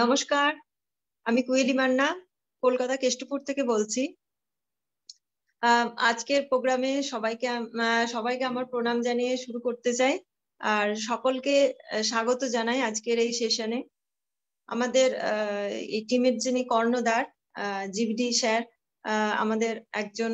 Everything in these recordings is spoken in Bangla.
নমস্কার আমি কুয়েলি মান্না কলকাতা কেষ্টপুর থেকে বলছি আজকের প্রোগ্রামে সবাইকে সবাইকে আমার প্রণাম জানিয়ে শুরু করতে চাই আর সকলকে স্বাগত জানাই আজকের এই সেশনে আমাদের এই টিমের যিনি কর্ণদার জিবিডি স্যার আমাদের একজন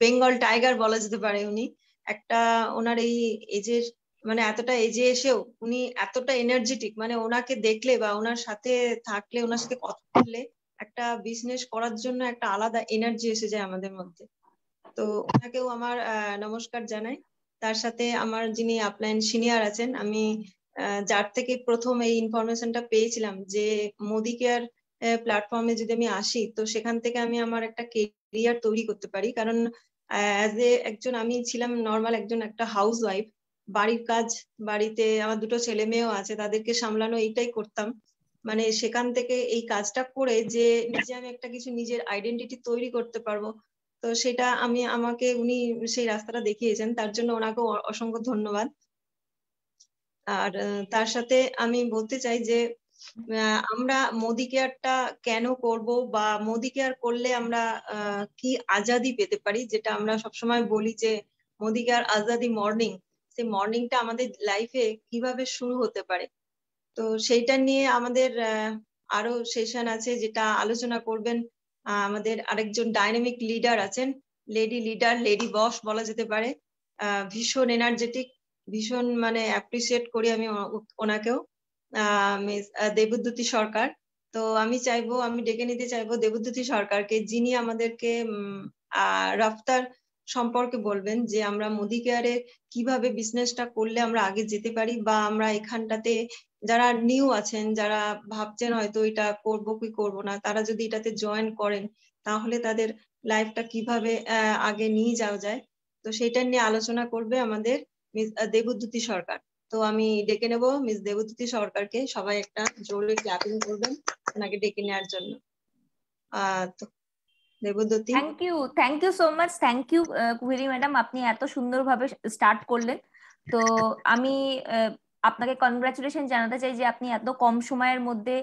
বেঙ্গল টাইগার বলা যেতে পারে উনি একটা ওনার এই এজের মানে এতটা এজে এসেও উনি এতটা এনার্জেটিক মানে ওনাকে দেখলে বা ওনার সাথে থাকলে ওনার সাথে কথা বললে একটা বিজনেস করার জন্য একটা আলাদা এনার্জি এসে যায় আমাদের মধ্যে তো ওনাকেও আমার নমস্কার জানাই তার সাথে আমার যিনি আপলাইন সিনিয়র আছেন আমি যার থেকে প্রথম এই ইনফরমেশনটা পেয়েছিলাম যে মোদি কেয়ার প্ল্যাটফর্মে যদি আমি আসি তো সেখান থেকে আমি আমার একটা কেরিয়ার তৈরি করতে পারি কারণ অ্যাজ এ একজন আমি ছিলাম নর্মাল একজন একটা হাউস ওয়াইফ বাড়ির কাজ বাড়িতে আমার দুটো ছেলে মেয়েও আছে তাদেরকে সামলানো এইটাই করতাম মানে সেখান থেকে এই কাজটা করে যে নিজে আমি একটা কিছু নিজের আইডেন্টিটি তৈরি করতে পারবো তো সেটা আমি আমাকে উনি সেই রাস্তাটা দেখিয়েছেন তার জন্য ওনাকে অসংখ্য ধন্যবাদ আর তার সাথে আমি বলতে চাই যে আমরা মোদি কেয়ারটা কেন করব বা মোদি কেয়ার করলে আমরা কি আজাদি পেতে পারি যেটা আমরা সবসময় বলি যে মোদি কেয়ার আজাদি মর্নিং সেই মর্নিংটা আমাদের লাইফে কিভাবে শুরু হতে পারে তো সেইটা নিয়ে আমাদের আরো সেশন আছে যেটা আলোচনা করবেন আমাদের আরেকজন ডাইনামিক লিডার আছেন লেডি লিডার লেডি বস বলা যেতে পারে ভীষণ এনার্জেটিক ভীষণ মানে অ্যাপ্রিসিয়েট করি আমি ওনাকেও দেবদ্যুতি সরকার তো আমি চাইবো আমি ডেকে নিতে চাইবো দেবদ্যুতি সরকারকে যিনি আমাদেরকে রফতার সম্পর্কে বলবেন যে আমরা মোদি কেয়ারে কিভাবে বিজনেসটা করলে আমরা আগে যেতে পারি বা আমরা এখানটাতে যারা নিউ আছেন যারা ভাবছেন হয়তো এটা করব কি করব না তারা যদি এটাতে জয়েন করেন তাহলে তাদের লাইফটা কিভাবে আগে নিয়ে যাওয়া যায় তো সেটা নিয়ে আলোচনা করবে আমাদের মিস দেবদ্যুতি সরকার তো আমি ডেকে নেব মিস দেবদ্যুতি সরকারকে সবাই একটা জোরে ক্লাপিং করবেন ওনাকে ডেকে নেওয়ার জন্য আহ তো Debdati thank you thank you so much thank you Kuheli madam আপনি এত সুন্দরভাবে স্টার্ট করলেন তো আমি uh, আপনাকে কনগ্রাচুলেশন জানাতে চাই যে আপনি এত কম সময়ের মধ্যে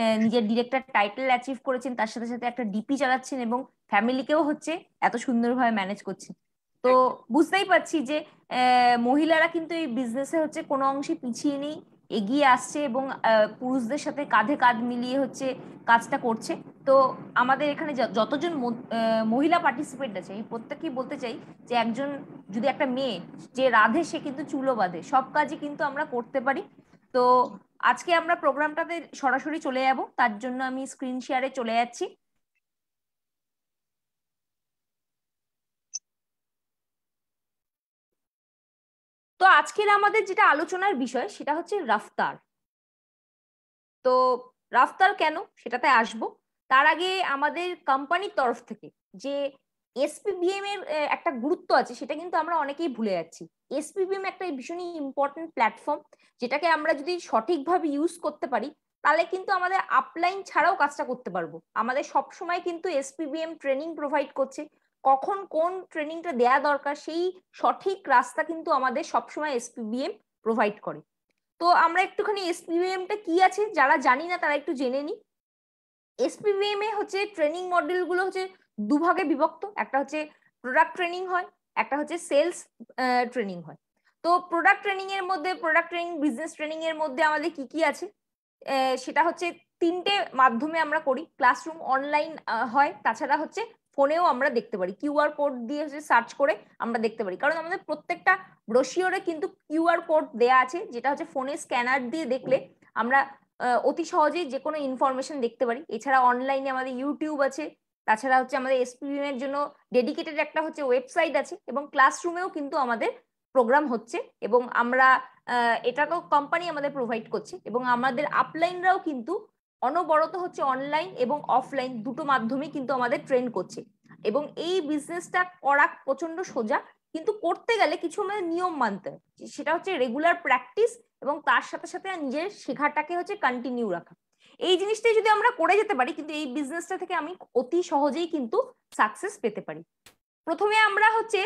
uh, নিজের ডিরেক্টর টাইটেল অ্যাচিভ করেছেন তার সাথে সাথে একটা ডিপি চালাচ্ছেন এবং ফ্যামিলিকেও হচ্ছে এত সুন্দরভাবে ম্যানেজ করছেন তো বুঝতেই পারছি যে uh, মহিলারা কিন্তু এই বিজনেসে হচ্ছে কোনো অংশে পিছিয়ে নেই এগিয়ে আসছে এবং পুরুষদের সাথে কাঁধে কাঁধ মিলিয়ে হচ্ছে কাজটা করছে তো আমাদের এখানে যতজন মহিলা পার্টিসিপেন্ট আছে আমি প্রত্যেকেই বলতে চাই যে একজন যদি একটা মেয়ে যে রাধে সে কিন্তু চুলো বাঁধে সব কাজই কিন্তু আমরা করতে পারি তো আজকে আমরা প্রোগ্রামটাতে সরাসরি চলে যাব তার জন্য আমি স্ক্রিন শেয়ারে চলে যাচ্ছি তো আজকের আমাদের যেটা আলোচনার বিষয় সেটা হচ্ছে রাফতার তো রাফতার কেন সেটাতে আসবো তার আগে আমাদের কোম্পানির তরফ থেকে যে এসপিবিএম এর একটা গুরুত্ব আছে সেটা কিন্তু আমরা অনেকেই ভুলে যাচ্ছি এসপিবিএম একটা ভীষণই ইম্পর্টেন্ট প্ল্যাটফর্ম যেটাকে আমরা যদি সঠিকভাবে ইউজ করতে পারি তাহলে কিন্তু আমাদের আপলাইন ছাড়াও কাজটা করতে পারবো আমাদের সবসময় কিন্তু এসপিবিএম ট্রেনিং প্রোভাইড করছে কখন কোন ট্রেনিংটা দেয়া দরকার সেই সঠিক রাস্তা কিন্তু আমাদের সবসময় এসপিবিএম প্রোভাইড করে তো আমরা একটুখানি এসপিবিএমটা কি আছে যারা জানি না তারা একটু জেনে নিই এসপিভিএম এ হচ্ছে ট্রেনিং মডিউল গুলো হচ্ছে দুভাগে বিভক্ত একটা হচ্ছে প্রোডাক্ট ট্রেনিং হয় একটা হচ্ছে সেলস ট্রেনিং হয় তো প্রোডাক্ট ট্রেনিং এর মধ্যে প্রোডাক্ট ট্রেনিং বিজনেস ট্রেনিং এর মধ্যে আমাদের কি কি আছে সেটা হচ্ছে তিনটে মাধ্যমে আমরা করি ক্লাসরুম অনলাইন হয় তাছাড়া হচ্ছে ফোনেও আমরা দেখতে পারি কিউআর কোড দিয়ে হচ্ছে সার্চ করে আমরা দেখতে পারি কারণ আমাদের প্রত্যেকটা ব্রোশিওরে কিন্তু কিউআর কোড দেয়া আছে যেটা হচ্ছে ফোনে স্ক্যানার দিয়ে দেখলে আমরা অতি সহজেই যে কোনো ইনফরমেশন দেখতে পারি এছাড়া অনলাইনে আমাদের ইউটিউব আছে তাছাড়া হচ্ছে আমাদের এসপিএম এর জন্য ডেডিকেটেড একটা হচ্ছে ওয়েবসাইট আছে এবং ক্লাসরুমেও কিন্তু আমাদের প্রোগ্রাম হচ্ছে এবং আমরা এটাকেও কোম্পানি আমাদের প্রোভাইড করছে এবং আমাদের আপলাইনরাও কিন্তু অনবরত হচ্ছে অনলাইন এবং অফলাইন দুটো মাধ্যমে কিন্তু আমাদের ট্রেন করছে এবং এই বিজনেসটা করা প্রচন্ড সোজা কিন্তু করতে গেলে কিছু আমাদের নিয়ম মানতে হয় সেটা হচ্ছে রেগুলার প্র্যাকটিস এবং তার সাথে সাথে নিজের শেখাটাকে হচ্ছে কন্টিনিউ রাখা এই জিনিসটাই যদি আমরা করে যেতে পারি কিন্তু এই বিজনেসটা থেকে আমি অতি সহজেই কিন্তু সাকসেস পেতে পারি প্রথমে আমরা হচ্ছে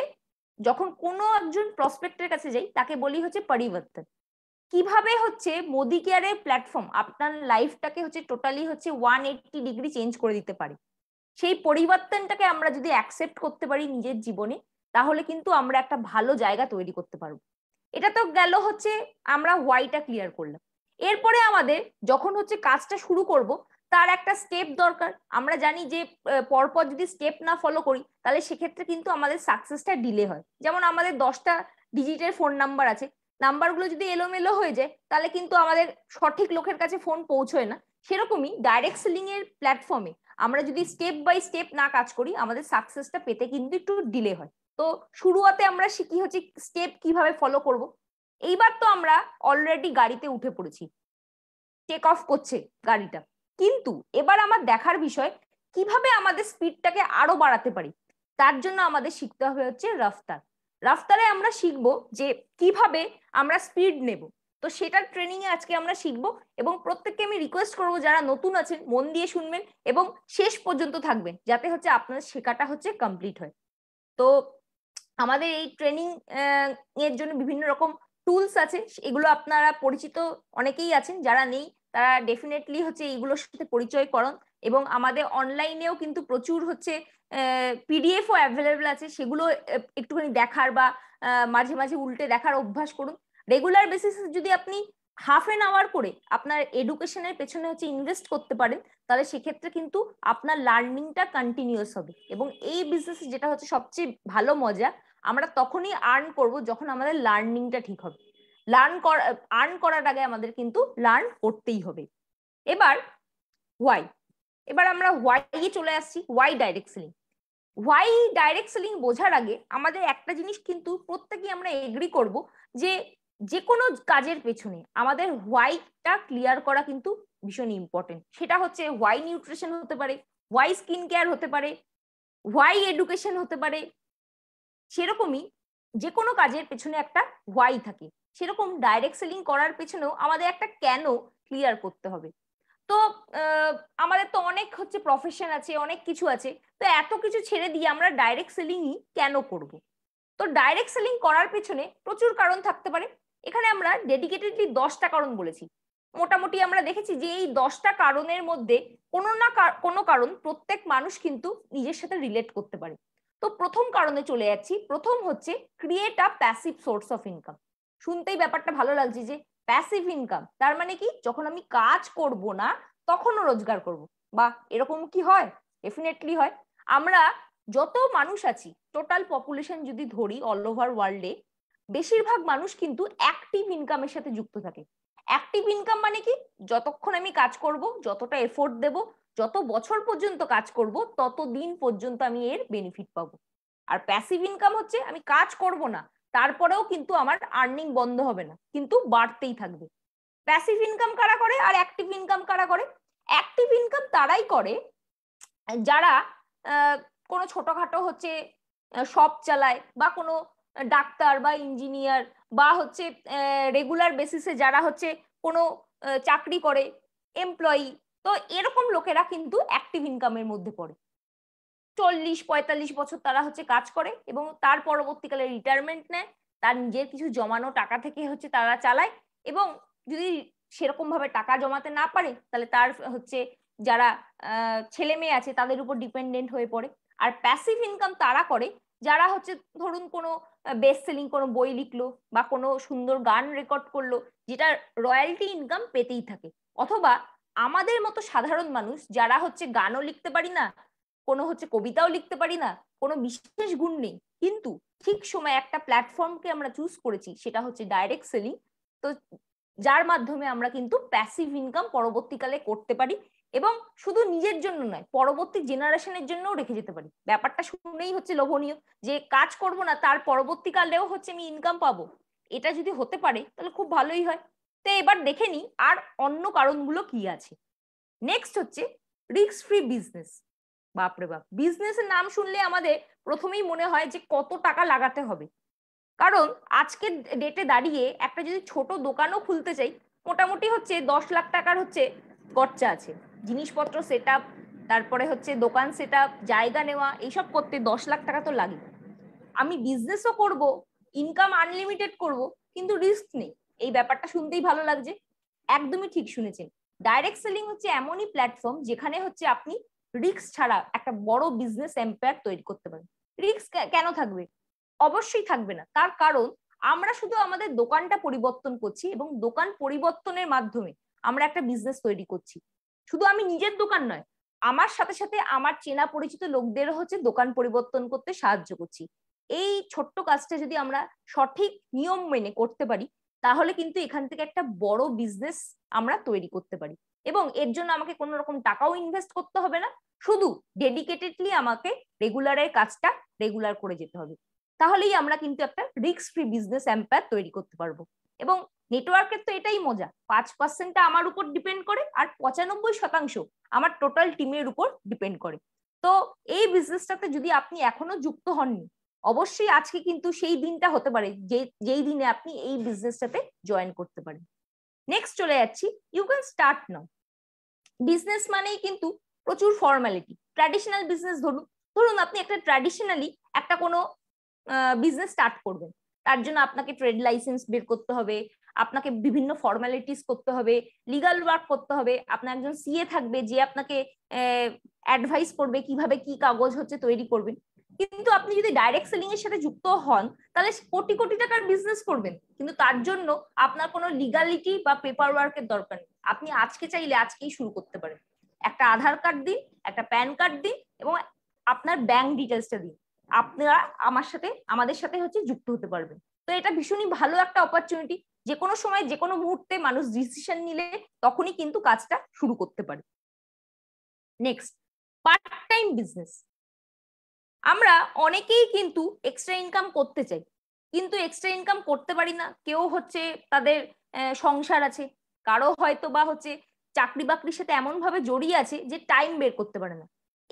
যখন কোনো একজন প্রসপেক্টের কাছে যাই তাকে বলি হচ্ছে পরিবর্তন কিভাবে হচ্ছে মোদি কেয়ারের প্ল্যাটফর্ম আপনার লাইফটাকে হচ্ছে টোটালি হচ্ছে ওয়ান এইটটি ডিগ্রি চেঞ্জ করে দিতে পারে সেই পরিবর্তনটাকে আমরা যদি অ্যাকসেপ্ট করতে পারি নিজের জীবনে তাহলে কিন্তু আমরা একটা ভালো জায়গা তৈরি করতে পারবো এটা তো গেল হচ্ছে আমরা ওয়াইটা ক্লিয়ার করলাম এরপরে আমাদের যখন হচ্ছে কাজটা শুরু করব তার একটা স্টেপ দরকার আমরা জানি যে পরপর যদি স্টেপ না ফলো করি তাহলে সেক্ষেত্রে কিন্তু আমাদের সাকসেসটা ডিলে হয় যেমন আমাদের দশটা ডিজিটের ফোন নাম্বার আছে নাম্বারগুলো যদি এলোমেলো হয়ে যায় তাহলে কিন্তু আমাদের সঠিক লোকের কাছে ফোন পৌঁছয় না সেরকমই ডাইরেক্ট সেলিং এর প্ল্যাটফর্মে আমরা যদি স্টেপ বাই স্টেপ না কাজ করি আমাদের সাকসেসটা পেতে কিন্তু একটু ডিলে হয় তো শুরুয়াতে আমরা শিখি হচ্ছে স্টেপ কিভাবে ফলো করব এইবার তো আমরা অলরেডি গাড়িতে উঠে পড়েছি টেক অফ করছে গাড়িটা কিন্তু এবার আমার দেখার বিষয় কিভাবে আমাদের স্পিডটাকে আরো বাড়াতে পারি তার জন্য আমাদের শিখতে হবে হচ্ছে রাফতার রাফতারে আমরা শিখব যে কিভাবে আমরা স্পিড নেব তো সেটার ট্রেনিং এ আজকে আমরা শিখব এবং প্রত্যেককে আমি রিকোয়েস্ট করব যারা নতুন আছেন মন দিয়ে শুনবেন এবং শেষ পর্যন্ত থাকবেন যাতে হচ্ছে আপনার শেখাটা হচ্ছে কমপ্লিট হয় তো আমাদের এই ট্রেনিং এর জন্য বিভিন্ন রকম টুলস আছে এগুলো আপনারা পরিচিত অনেকেই আছেন যারা নেই তারা ডেফিনেটলি হচ্ছে এইগুলোর সাথে পরিচয় করন এবং আমাদের অনলাইনেও কিন্তু প্রচুর হচ্ছে পিডিএফও অ্যাভেলেবেল আছে সেগুলো একটুখানি দেখার বা মাঝে মাঝে উল্টে দেখার অভ্যাস করুন রেগুলার বেসিসে যদি আপনি হাফ এন আওয়ার করে আপনার এডুকেশনের পেছনে হচ্ছে ইনভেস্ট করতে পারেন তাহলে সেক্ষেত্রে কিন্তু আপনার লার্নিংটা কন্টিনিউস হবে এবং এই বিজনেস যেটা হচ্ছে সবচেয়ে ভালো মজা আমরা তখনই আর্ন করব যখন আমাদের লার্নিংটা ঠিক হবে লার্ন করা আর্ন করার আগে আমাদের কিন্তু লার্ন করতেই হবে এবার হোয়াই এবার আমরা হোয়াই চলে আসছি why direct selling why direct selling বোঝার আগে আমাদের একটা জিনিস কিন্তু প্রত্যেকেই আমরা এগ্রি করব যে যে কোনো কাজের পেছনে আমাদের হোয়াইটা ক্লিয়ার করা কিন্তু ভীষণ ইম্পর্টেন্ট সেটা হচ্ছে হোয়াই নিউট্রিশন হতে পারে হোয়াই স্কিন কেয়ার হতে পারে হোয়াই এডুকেশন হতে পারে সেরকমই যে কোনো কাজের পেছনে একটা হোয়াই থাকে সেরকম ডাইরেক্ট সেলিং করার পেছনেও আমাদের একটা কেন ক্লিয়ার করতে হবে তো আমাদের তো অনেক হচ্ছে প্রফেশন আছে অনেক কিছু আছে তো এত কিছু ছেড়ে দিয়ে আমরা ডাইরেক্ট সেলিংই কেন করব তো ডাইরেক্ট সেলিং করার পেছনে প্রচুর কারণ থাকতে পারে এখানে আমরা ডেডিকেটেডলি দশটা কারণ বলেছি মোটামুটি আমরা দেখেছি যে এই দশটা কারণের মধ্যে কোনো না কোনো কারণ প্রত্যেক মানুষ কিন্তু নিজের সাথে রিলেট করতে পারে তো প্রথম কারণে চলে যাচ্ছি প্রথম হচ্ছে create a passive source of income শুনতেই ব্যাপারটা ভালো লাগছে যে প্যাসিভ ইনকাম তার মানে কি যখন আমি কাজ করব না তখনও রোজগার করব বা এরকম কি হয় ডেফিনেটলি হয় আমরা যত মানুষ আছি টোটাল পপুলেশন যদি ধরি অল ওভার ওয়ার্ল্ডে বেশিরভাগ মানুষ কিন্তু অ্যাক্টিভ ইনকামের সাথে যুক্ত থাকে অ্যাক্টিভ ইনকাম মানে কি যতক্ষণ আমি কাজ করব যতটা এফোর্ট দেব যত বছর পর্যন্ত কাজ করব তত দিন পর্যন্ত আমি এর বেনিফিট পাবো আর প্যাসিভ ইনকাম হচ্ছে আমি কাজ করব না তারপরেও কিন্তু আমার আর্নিং বন্ধ হবে না কিন্তু বাড়তেই থাকবে প্যাসিভ ইনকাম কারা করে আর অ্যাক্টিভ ইনকাম কারা করে অ্যাক্টিভ ইনকাম তারাই করে যারা কোনো ছোটখাটো হচ্ছে শপ চালায় বা কোনো ডাক্তার বা ইঞ্জিনিয়ার বা হচ্ছে রেগুলার বেসিসে যারা হচ্ছে কোনো চাকরি করে এমপ্লয়ি তো এরকম লোকেরা কিন্তু অ্যাক্টিভ ইনকামের মধ্যে পড়ে চল্লিশ পঁয়তাল্লিশ বছর তারা হচ্ছে কাজ করে এবং তার পরবর্তীকালে রিটায়ারমেন্ট নেয় তার নিজের কিছু জমানো টাকা থেকে হচ্ছে তারা চালায় এবং যদি সেরকম ভাবে টাকা জমাতে না পারে তাহলে তার হচ্ছে যারা ছেলে মেয়ে আছে তাদের উপর ডিপেন্ডেন্ট হয়ে পড়ে আর প্যাসিভ ইনকাম তারা করে যারা হচ্ছে ধরুন কোনো বেস্ট সেলিং কোনো বই লিখলো বা কোনো সুন্দর গান রেকর্ড করলো যেটা রয়্যালটি ইনকাম পেতেই থাকে অথবা আমাদের মতো সাধারণ মানুষ যারা হচ্ছে গানও লিখতে পারি না কোনো হচ্ছে কবিতাও লিখতে পারি না কোনো বিশেষ গুণ নেই কিন্তু ঠিক সময় একটা প্ল্যাটফর্মকে আমরা চুজ করেছি সেটা হচ্ছে ডাইরেক্ট সেলিং তো যার মাধ্যমে আমরা কিন্তু প্যাসিভ ইনকাম পরবর্তীকালে করতে পারি এবং শুধু নিজের জন্য নয় পরবর্তী জেনারেশনের জন্যও রেখে যেতে পারি ব্যাপারটা শুনেই হচ্ছে লোভনীয় যে কাজ করব না তার পরবর্তীকালেও হচ্ছে আমি ইনকাম পাবো এটা যদি হতে পারে তাহলে খুব ভালোই হয় তো এবার দেখে নিই আর অন্য কারণগুলো কি আছে নেক্সট হচ্ছে রিস্ক ফ্রি বিজনেস বাপরে বাপ বিজনেসের নাম শুনলে আমাদের প্রথমেই মনে হয় যে কত টাকা লাগাতে হবে কারণ আজকের ডেটে দাঁড়িয়ে একটা যদি ছোট দোকানও খুলতে চাই মোটামুটি হচ্ছে দশ লাখ টাকার হচ্ছে খরচা আছে জিনিসপত্র সেট তারপরে হচ্ছে দোকান সেট জায়গা নেওয়া এইসব করতে দশ লাখ টাকা তো লাগে আমি বিজনেসও করব ইনকাম আনলিমিটেড করব কিন্তু রিস্ক নেই এই ব্যাপারটা শুনতেই ভালো লাগছে একদমই ঠিক শুনেছেন ডাইরেক্ট সেলিং হচ্ছে এমনই প্ল্যাটফর্ম যেখানে হচ্ছে আপনি রিক্স ছাড়া একটা বড় বিজনেস এম্পায়ার তৈরি করতে পারেন রিক্স কেন থাকবে অবশ্যই থাকবে না তার কারণ আমরা শুধু আমাদের দোকানটা পরিবর্তন করছি এবং দোকান পরিবর্তনের মাধ্যমে আমরা একটা বিজনেস তৈরি করছি শুধু আমি নিজের দোকান নয় আমার সাথে সাথে আমার চেনা পরিচিত লোকদের হচ্ছে দোকান পরিবর্তন করতে সাহায্য করছি এই ছোট্ট কাজটা যদি আমরা সঠিক নিয়ম মেনে করতে পারি তাহলে কিন্তু এখান থেকে একটা বড় বিজনেস আমরা তৈরি করতে পারি এবং এর জন্য আমাকে কোনো রকম টাকাও ইনভেস্ট করতে হবে না শুধু ডেডিকেটেডলি আমাকে রেগুলারের কাজটা রেগুলার করে যেতে হবে তাহলেই আমরা কিন্তু একটা রিস্ক ফ্রি বিজনেস এম্পায়ার তৈরি করতে পারবো এবং নেটওয়ার্কের তো এটাই মজা পাঁচ পার্সেন্টটা আমার উপর ডিপেন্ড করে আর পঁচানব্বই শতাংশ আমার টোটাল টিমের উপর ডিপেন্ড করে তো এই বিজনেসটাতে যদি আপনি এখনো যুক্ত হননি অবশ্যই আজকে কিন্তু সেই দিনটা হতে পারে যে যেই দিনে আপনি এই বিজনেসটাতে জয়েন করতে পারেন নেক্সট চলে যাচ্ছি you can start now business মানেই কিন্তু প্রচুর ফর্মালিটি ট্র্যাডিশনাল বিজনেস ধরুন ধরুন আপনি একটা ট্র্যাডিশনালি একটা কোনো বিজনেস স্টার্ট করবেন তার জন্য আপনাকে ট্রেড লাইসেন্স বের করতে হবে আপনাকে বিভিন্ন ফর্মালিটিস করতে হবে লিগাল ওয়ার্ক করতে হবে আপনার একজন সিএ থাকবে যে আপনাকে অ্যাডভাইস করবে কিভাবে কি কাগজ হচ্ছে তৈরি করবেন কিন্তু আপনি যদি ডাইরেক্ট সেলিং এর সাথে যুক্ত হন তাহলে কোটি কোটি টাকার বিজনেস করবেন কিন্তু তার জন্য আপনার কোনো লিগালিটি বা পেপার ওয়ার্কের দরকার নেই আপনি আজকে চাইলে আজকেই শুরু করতে পারেন একটা আধার কার্ড দিন একটা প্যান কার্ড দিন এবং আপনার ব্যাংক ডিটেলসটা দিন আপনারা আমার সাথে আমাদের সাথে হচ্ছে যুক্ত হতে পারবেন তো এটা ভীষণই ভালো একটা অপরচুনিটি যে কোনো সময় যে কোনো মুহূর্তে মানুষ ডিসিশন নিলে তখনই কিন্তু কাজটা শুরু করতে পারে নেক্সট পার্ট টাইম বিজনেস আমরা অনেকেই কিন্তু এক্সট্রা ইনকাম করতে চাই কিন্তু এক্সট্রা ইনকাম করতে পারি না কেউ হচ্ছে তাদের সংসার আছে কারো হয়তো বা হচ্ছে চাকরি বাকরির সাথে এমন ভাবে জড়িয়ে আছে যে টাইম বের করতে পারে না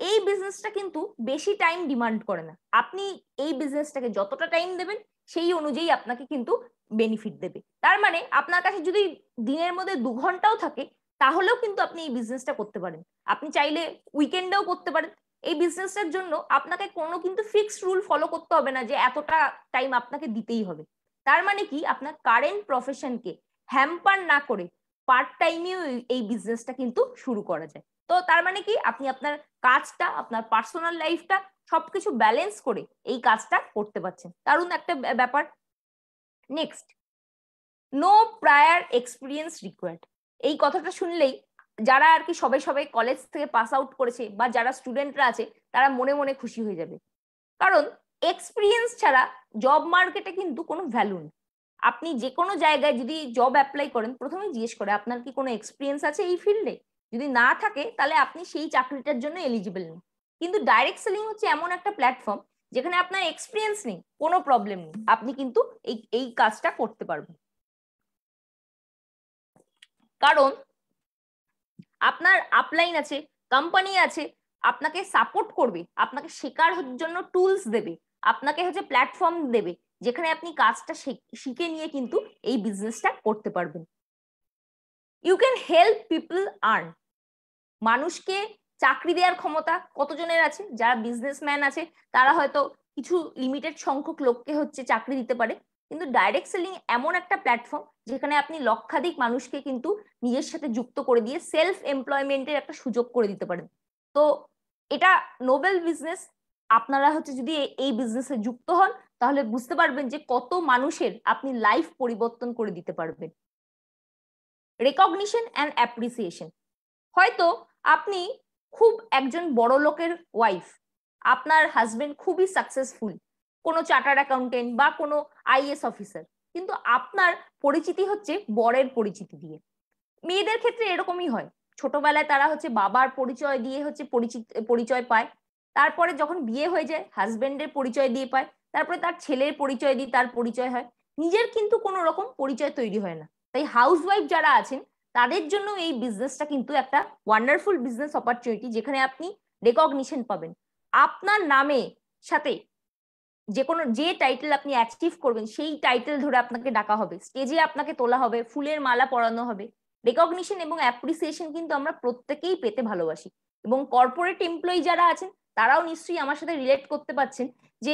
এই বিজনেসটা কিন্তু বেশি টাইম ডিমান্ড করে না আপনি এই বিজনেসটাকে যতটা টাইম দেবেন সেই অনুযায়ী আপনাকে কিন্তু বেনিফিট দেবে তার মানে আপনার কাছে যদি দিনের মধ্যে দু ঘন্টাও থাকে তাহলেও কিন্তু আপনি এই বিজনেসটা করতে পারেন আপনি চাইলে উইকেন্ডেও করতে পারেন এই বিজনেসটার জন্য আপনাকে কোনো কিন্তু ফিক্সড রুল ফলো করতে হবে না যে এতটা টাইম আপনাকে দিতেই হবে তার মানে কি আপনার কারেন্ট প্রফেশনকে হ্যাম্পার না করে পার্ট টাইমেও এই বিজনেসটা কিন্তু শুরু করা যায় তো তার মানে কি আপনি আপনার কাজটা আপনার পার্সোনাল লাইফটা সবকিছু ব্যালেন্স করে এই কাজটা করতে পারছেন দারুণ একটা ব্যাপার next no prior experience required এই কথাটা শুনলেই যারা আর কি সবাই সবাই কলেজ থেকে পাস আউট করেছে বা যারা স্টুডেন্টরা আছে তারা মনে মনে খুশি হয়ে যাবে কারণ এক্সপিরিয়েন্স ছাড়া জব মার্কেটে কিন্তু কোনো ভ্যালু নেই আপনি যে কোনো জায়গায় যদি জব অ্যাপ্লাই করেন প্রথমে জিজ্ঞেস করে আপনার কি কোনো এক্সপিরিয়েন্স আছে এই ফিল্ডে যদি না থাকে তাহলে আপনি সেই চাকরিটার জন্য এলিজিবল নেই কিন্তু ডাইরেক্ট সেলিং হচ্ছে এমন একটা প্ল্যাটফর্ম যেখানে আপনার এক্সপিরিয়েন্স নেই কোনো প্রবলেম নেই আপনি কিন্তু এই এই কাজটা করতে পারবেন কারণ আপনার আপলাইন আছে কোম্পানি আছে আপনাকে সাপোর্ট করবে আপনাকে শেখার জন্য টুলস দেবে আপনাকে হচ্ছে প্ল্যাটফর্ম দেবে যেখানে আপনি কাজটা শিখে নিয়ে কিন্তু এই বিজনেসটা করতে পারবেন you can help people earn মানুষকে চাকরি দেওয়ার ক্ষমতা কতজনের আছে যারা বিজনেসম্যান আছে তারা হয়তো কিছু লিমিটেড সংখ্যক লোককে হচ্ছে চাকরি দিতে পারে কিন্তু ডাইরেক্ট সেলিং এমন একটা প্ল্যাটফর্ম যেখানে আপনি লক্ষাধিক মানুষকে কিন্তু নিজের সাথে যুক্ত করে দিয়ে সেলফ এমপ্লয়মেন্টের একটা সুযোগ করে দিতে পারেন তো এটা নোবেল বিজনেস আপনারা হচ্ছে যদি এই বিজনেসে যুক্ত হন তাহলে বুঝতে পারবেন যে কত মানুষের আপনি লাইফ পরিবর্তন করে দিতে পারবেন রেকগনিশন অ্যান্ড অ্যাপ্রিসিয়েশন হয়তো আপনি খুব একজন বড় লোকের ওয়াইফ আপনার হাজবেন্ড খুবই সাকসেসফুল কোনো চার্টার্ড অ্যাকাউন্টেন্ট বা কোনো আইএস অফিসার কিন্তু আপনার পরিচিতি হচ্ছে বরের পরিচিতি দিয়ে মেয়েদের ক্ষেত্রে এরকমই হয় ছোটবেলায় তারা হচ্ছে বাবার পরিচয় দিয়ে হচ্ছে পরিচয় পায় তারপরে যখন বিয়ে হয়ে যায় হাজবেন্ডের পরিচয় দিয়ে পায় তারপরে তার ছেলের পরিচয় দিয়ে তার পরিচয় হয় নিজের কিন্তু কোনো রকম পরিচয় তৈরি হয় না তাই হাউস ওয়াইফ যারা আছেন তাদের জন্য এই বিজনেসটা কিন্তু একটা ওয়ান্ডারফুল বিজনেস অপরচুনিটি যেখানে আপনি রেকগনিশন পাবেন আপনার নামে সাথে যে কোনো যে টাইটেল আপনি অ্যাচিভ করবেন সেই টাইটেল ধরে আপনাকে ডাকা হবে স্টেজে আপনাকে তোলা হবে ফুলের মালা পরানো হবে রেকগনিশন এবং অ্যাপ্রিসিয়েশন কিন্তু আমরা প্রত্যেকেই পেতে ভালোবাসি এবং কর্পোরেট এমপ্লয়ি যারা আছেন তারাও নিশ্চয়ই আমার সাথে রিলেট করতে পারছেন যে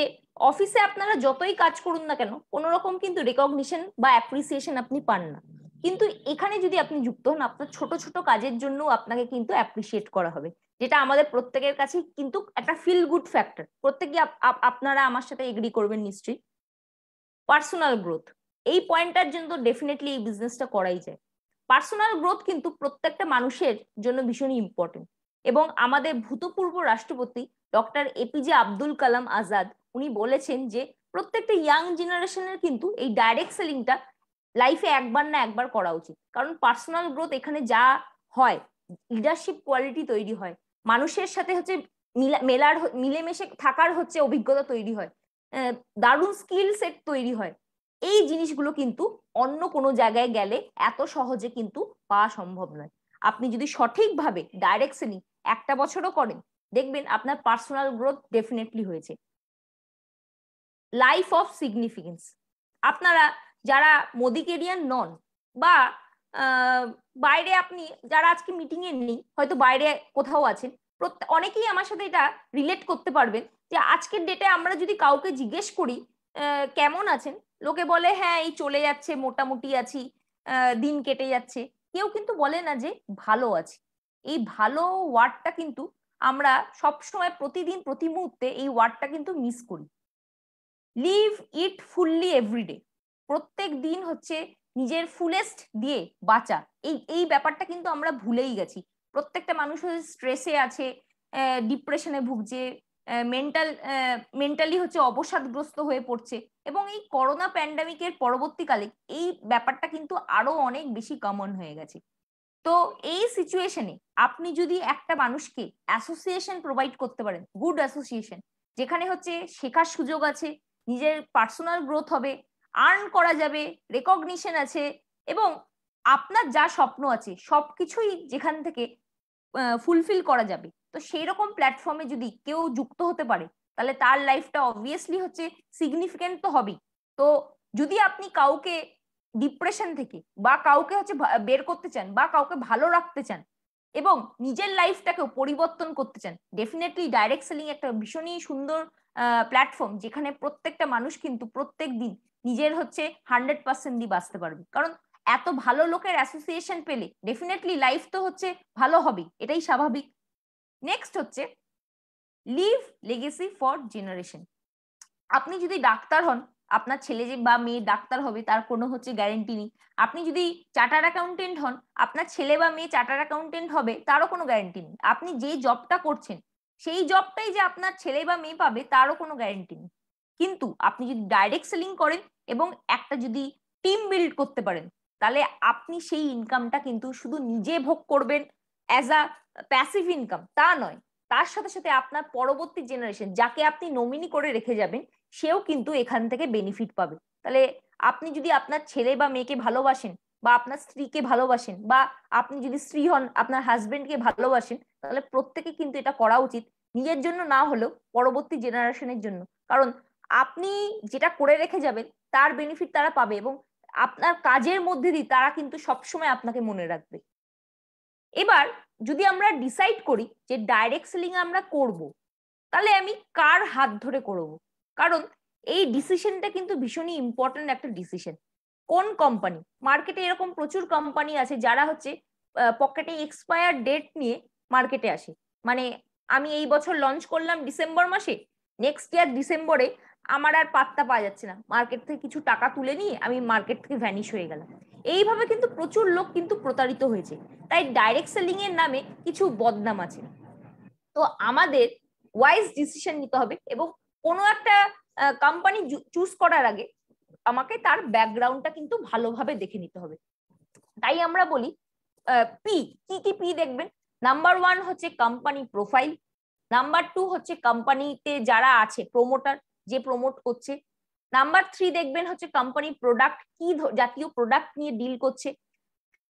অফিসে আপনারা যতই কাজ করুন না কেন কোনো রকম কিন্তু রেকগনিশন বা অ্যাপ্রিসিয়েশন আপনি পান না কিন্তু এখানে যদি আপনি যুক্ত হন আপনার ছোট ছোট কাজের জন্য আপনাকে কিন্তু অ্যাপ্রিসিয়েট করা হবে যেটা আমাদের প্রত্যেকের কাছে কিন্তু একটা ফিল গুড ফ্যাক্টর প্রত্যেকে আপনারা আমার সাথে এগ্রি করবেন নিশ্চয়ই পার্সোনাল গ্রোথ এই পয়েন্টটার জন্য তো ডেফিনেটলি এই বিজনেসটা করাই যায় পার্সোনাল গ্রোথ কিন্তু প্রত্যেকটা মানুষের জন্য ভীষণ ইম্পর্টেন্ট এবং আমাদের ভূতপূর্ব রাষ্ট্রপতি ডক্টর এপিজে আব্দুল কালাম আজাদ উনি বলেছেন যে প্রত্যেকটা ইয়াং জেনারেশনের কিন্তু এই ডাইরেক্ট সেলিংটা লাইফে একবার না একবার করা উচিত কারণ পার্সোনাল গ্রোথ এখানে যা হয় লিডারশিপ কোয়ালিটি তৈরি হয় মানুষের সাথে হচ্ছে মেলার মিলেমিশে থাকার হচ্ছে অভিজ্ঞতা তৈরি হয় দারুণ স্কিল সেট তৈরি হয় এই জিনিসগুলো কিন্তু অন্য কোনো জায়গায় গেলে এত সহজে কিন্তু পাওয়া সম্ভব নয় আপনি যদি সঠিকভাবে ডাইরেকশনই একটা বছরও করেন দেখবেন আপনার পার্সোনাল গ্রোথ ডেফিনেটলি হয়েছে লাইফ অফ সিগনিফিকেন্স আপনারা যারা মোদিকেরিয়ান নন বা বাইরে আপনি যারা আজকে মিটিং এ নেই হয়তো বাইরে কোথাও আছেন অনেকেই আমার সাথে এটা রিলেট করতে পারবেন যে আজকের ডেটে আমরা যদি কাউকে জিজ্ঞেস করি কেমন আছেন লোকে বলে হ্যাঁ এই চলে যাচ্ছে মোটামুটি আছি দিন কেটে যাচ্ছে কেউ কিন্তু বলে না যে ভালো আছি এই ভালো ওয়ার্ডটা কিন্তু আমরা সবসময় প্রতিদিন প্রতি মুহূর্তে এই ওয়ার্ডটা কিন্তু মিস করি লিভ ইট ফুললি এভরিডে প্রত্যেক দিন হচ্ছে নিজের ফুলেস্ট দিয়ে বাঁচা এই এই ব্যাপারটা কিন্তু আমরা ভুলেই গেছি প্রত্যেকটা মানুষ স্ট্রেসে আছে ডিপ্রেশনে ভুগছে মেন্টাল মেন্টালি হচ্ছে অবসাদগ্রস্ত হয়ে পড়ছে এবং এই করোনা প্যান্ডামিকের পরবর্তীকালে এই ব্যাপারটা কিন্তু আরো অনেক বেশি কমন হয়ে গেছে তো এই সিচুয়েশনে আপনি যদি একটা মানুষকে অ্যাসোসিয়েশন প্রোভাইড করতে পারেন গুড অ্যাসোসিয়েশন যেখানে হচ্ছে শেখার সুযোগ আছে নিজের পার্সোনাল গ্রোথ হবে আর্ন করা যাবে রেকগনিশন আছে এবং আপনার যা স্বপ্ন আছে সব কিছুই যেখান থেকে ফুলফিল করা যাবে তো সেই রকম প্ল্যাটফর্মে যদি কেউ যুক্ত হতে পারে তাহলে তার লাইফটা অবভিয়াসলি হচ্ছে সিগনিফিকেন্ট তো হবেই তো যদি আপনি কাউকে ডিপ্রেশন থেকে বা কাউকে হচ্ছে বের করতে চান বা কাউকে ভালো রাখতে চান এবং নিজের লাইফটাকেও পরিবর্তন করতে চান ডেফিনেটলি ডাইরেক্ট সেলিং একটা ভীষণই সুন্দর প্ল্যাটফর্ম যেখানে প্রত্যেকটা মানুষ কিন্তু প্রত্যেক দিন নিজের হচ্ছে হান্ড্রেড পার্সেন্ট দিয়ে বাঁচতে পারবে কারণ এত ভালো লোকের অ্যাসোসিয়েশন পেলে ডেফিনেটলি লাইফ তো হচ্ছে ভালো হবে এটাই স্বাভাবিক নেক্সট হচ্ছে লিভ লেগেসি ফর জেনারেশন আপনি যদি ডাক্তার হন আপনার ছেলে যে বা মেয়ে ডাক্তার হবে তার কোনো হচ্ছে গ্যারেন্টি নেই আপনি যদি চার্টার অ্যাকাউন্টেন্ট হন আপনার ছেলে বা মেয়ে চার্টার অ্যাকাউন্টেন্ট হবে তারও কোনো গ্যারেন্টি নেই আপনি যে জবটা করছেন সেই জবটাই যে আপনার ছেলে বা মেয়ে পাবে তারও কোনো গ্যারেন্টি নেই কিন্তু আপনি যদি ডাইরেক্ট সেলিং করেন এবং একটা যদি টিম বিল্ড করতে পারেন তাহলে আপনি সেই ইনকামটা কিন্তু শুধু নিজে ভোগ করবেন অ্যাজ আ প্যাসিভ ইনকাম তা নয় তার সাথে সাথে আপনার পরবর্তী জেনারেশন যাকে আপনি নমিনি করে রেখে যাবেন সেও কিন্তু এখান থেকে বেনিফিট পাবে তাহলে আপনি যদি আপনার ছেলে বা মেয়েকে ভালোবাসেন বা আপনার স্ত্রীকে ভালোবাসেন বা আপনি যদি স্ত্রী হন আপনার হাজবেন্ডকে ভালোবাসেন তাহলে প্রত্যেকে কিন্তু এটা করা উচিত নিজের জন্য না হলেও পরবর্তী জেনারেশনের জন্য কারণ আপনি যেটা করে রেখে যাবেন তার বেনিফিট তারা পাবে এবং আপনার কাজের মধ্যে দিয়ে তারা কিন্তু সবসময় আপনাকে মনে রাখবে এবার যদি আমরা ডিসাইড করি যে ডাইরেক্ট সেলিং আমরা করব তাহলে আমি কার হাত ধরে করব কারণ এই ডিসিশনটা কিন্তু ভীষণই ইম্পর্টেন্ট একটা ডিসিশন কোন কোম্পানি মার্কেটে এরকম প্রচুর কোম্পানি আছে যারা হচ্ছে পকেটে এক্সপায়ার ডেট নিয়ে মার্কেটে আসে মানে আমি এই বছর লঞ্চ করলাম ডিসেম্বর মাসে নেক্সট ইয়ার ডিসেম্বরে আমার আর পাত্তা পাওয়া যাচ্ছে না মার্কেট থেকে কিছু টাকা তুলে নিয়ে আমি মার্কেট থেকে ভ্যানিশ হয়ে গেলাম এইভাবে কিন্তু প্রচুর লোক কিন্তু প্রতারিত হয়েছে তাই ডাইরেক্ট সেলিং এর নামে কিছু বদনাম আছে তো আমাদের ওয়াইজ ডিসিশন নিতে হবে এবং কোনো একটা কোম্পানি চুজ করার আগে আমাকে তার ব্যাকগ্রাউন্ডটা কিন্তু ভালোভাবে দেখে নিতে হবে তাই আমরা বলি পি কি কি পি দেখবেন নাম্বার ওয়ান হচ্ছে কোম্পানি প্রোফাইল নাম্বার টু হচ্ছে কোম্পানিতে যারা আছে প্রোমোটার যে প্রমোট করছে নাম্বার থ্রি দেখবেন হচ্ছে কোম্পানি প্রোডাক্ট কি জাতীয় প্রোডাক্ট নিয়ে ডিল করছে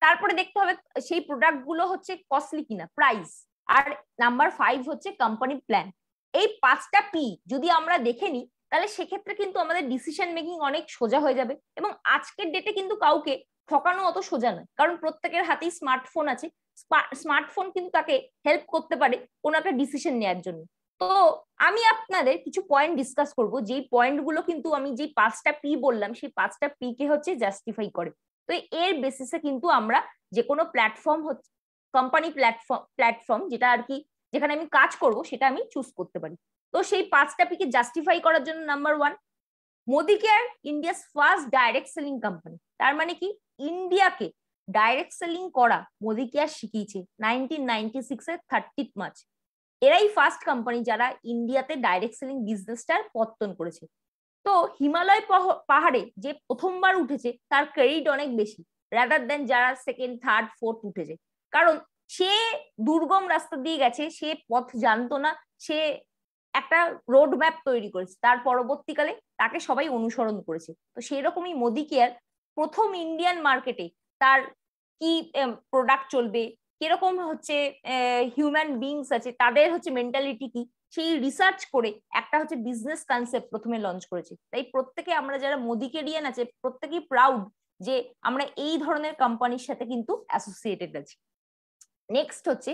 তারপরে দেখতে হবে সেই প্রোডাক্ট গুলো হচ্ছে কস্টলি কিনা প্রাইস আর নাম্বার ফাইভ হচ্ছে কোম্পানি প্ল্যান এই পাঁচটা পি যদি আমরা দেখে নিই তাহলে সেক্ষেত্রে কিন্তু আমাদের ডিসিশন মেকিং অনেক সোজা হয়ে যাবে এবং আজকের ডেটে কিন্তু কাউকে ঠকানো অত সোজা নয় কারণ প্রত্যেকের হাতেই স্মার্টফোন আছে স্মার্টফোন কিন্তু তাকে হেল্প করতে পারে কোনো একটা ডিসিশন নেওয়ার জন্য তো আমি আপনাদের কিছু পয়েন্ট ডিসকাস করব যেই পয়েন্টগুলো কিন্তু আমি যে পাঁচটা পি বললাম সেই পাঁচটা পি কে হচ্ছে জাস্টিফাই করে তো এর বেসিসে কিন্তু আমরা যে কোনো প্ল্যাটফর্ম হচ্ছে কোম্পানি প্ল্যাটফর্ম প্ল্যাটফর্ম যেটা আর কি যেখানে আমি কাজ করব সেটা আমি চুজ করতে পারি তো সেই পাঁচটা পিকে জাস্টিফাই করার জন্য number one Modicare India's first direct selling company তার মানে কি ইন্ডিয়াকে ডাইরেক্ট সেলিং করা মোদি কেয়ার শিখিয়েছে নাইনটিন নাইনটি সিক্স এর থার্টিথ মার্চ এরাই ফার্স্ট কোম্পানি যারা ইন্ডিয়াতে ডাইরেক্ট সেলিং বিজনেসটার পত্তন করেছে তো হিমালয় পাহাড়ে যে প্রথমবার উঠেছে তার ক্রেডিট অনেক বেশি রাদার দেন যারা সেকেন্ড থার্ড ফোর্থ উঠেছে কারণ সে দুর্গম রাস্তা দিয়ে গেছে সে পথ জানতো না সে একটা রোড ম্যাপ তৈরি করেছে তার পরবর্তীকালে তাকে সবাই অনুসরণ করেছে তো সেই রকমই মোদি কেয়ার প্রথম ইন্ডিয়ান মার্কেটে তার কি প্রোডাক্ট চলবে কিরকম হচ্ছে হিউম্যান বিংস আছে তাদের হচ্ছে মেন্টালিটি কি সেই রিসার্চ করে একটা হচ্ছে বিজনেস কনসেপ্ট প্রথমে লঞ্চ করেছে তাই প্রত্যেকে আমরা যারা মোদিকেরিয়ান আছে প্রত্যেকেই প্রাউড যে আমরা এই ধরনের কোম্পানির সাথে কিন্তু অ্যাসোসিয়েটেড আছি নেক্সট হচ্ছে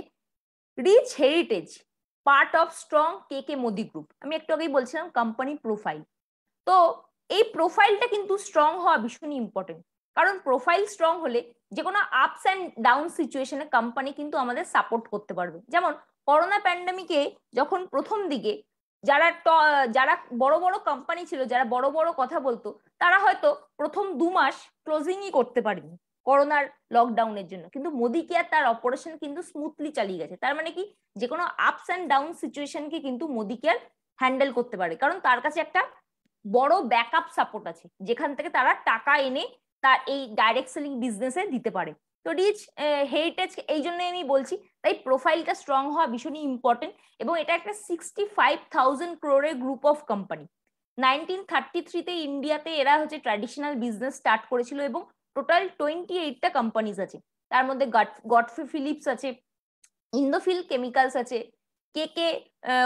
rich heritage part of strong K K Modi group আমি একটু আগেই বলছিলাম কোম্পানি প্রোফাইল তো এই প্রোফাইলটা কিন্তু স্ট্রং হওয়া ভীষণই ইম্পর্টেন্ট কারণ প্রোফাইল স্ট্রং হলে যে কোনো আপস অ্যান্ড ডাউন সিচুয়েশনে কোম্পানি কিন্তু আমাদের সাপোর্ট করতে পারবে যেমন করোনা প্যান্ডামিকে যখন প্রথম দিকে যারা যারা বড় বড় কোম্পানি ছিল যারা বড় বড় কথা বলতো তারা হয়তো প্রথম দু মাস ক্লোজিংই করতে পারেনি করোনার লকডাউনের জন্য কিন্তু মোদি কেয়ার তার অপারেশন কিন্তু স্মুথলি চালিয়ে গেছে তার মানে কি যে কোনো আপস অ্যান্ড ডাউন সিচুয়েশনকে কিন্তু মোদি কেয়ার হ্যান্ডেল করতে পারে কারণ তার কাছে একটা বড় ব্যাকআপ সাপোর্ট আছে যেখান থেকে তারা টাকা এনে তার এই ডাইরেক্ট সেলিং বিজনেসে দিতে পারে তো রিচ হেরিটেজ এই জন্যই আমি বলছি তাই প্রোফাইলটা স্ট্রং হওয়া ভীষণই ইম্পর্টেন্ট এবং এটা একটা সিক্সটি ফাইভ থাউজেন্ড ক্রোরের group of company nineteen thirty থ্রিতে ইন্ডিয়াতে এরা হচ্ছে ট্র্যাডিশনাল বিজনেস স্টার্ট করেছিল এবং টোটাল টোয়েন্টি এইটটা কোম্পানিজ আছে তার মধ্যে গডফে ফিলিপস আছে ইন্দোফিল কেমিক্যালস আছে K K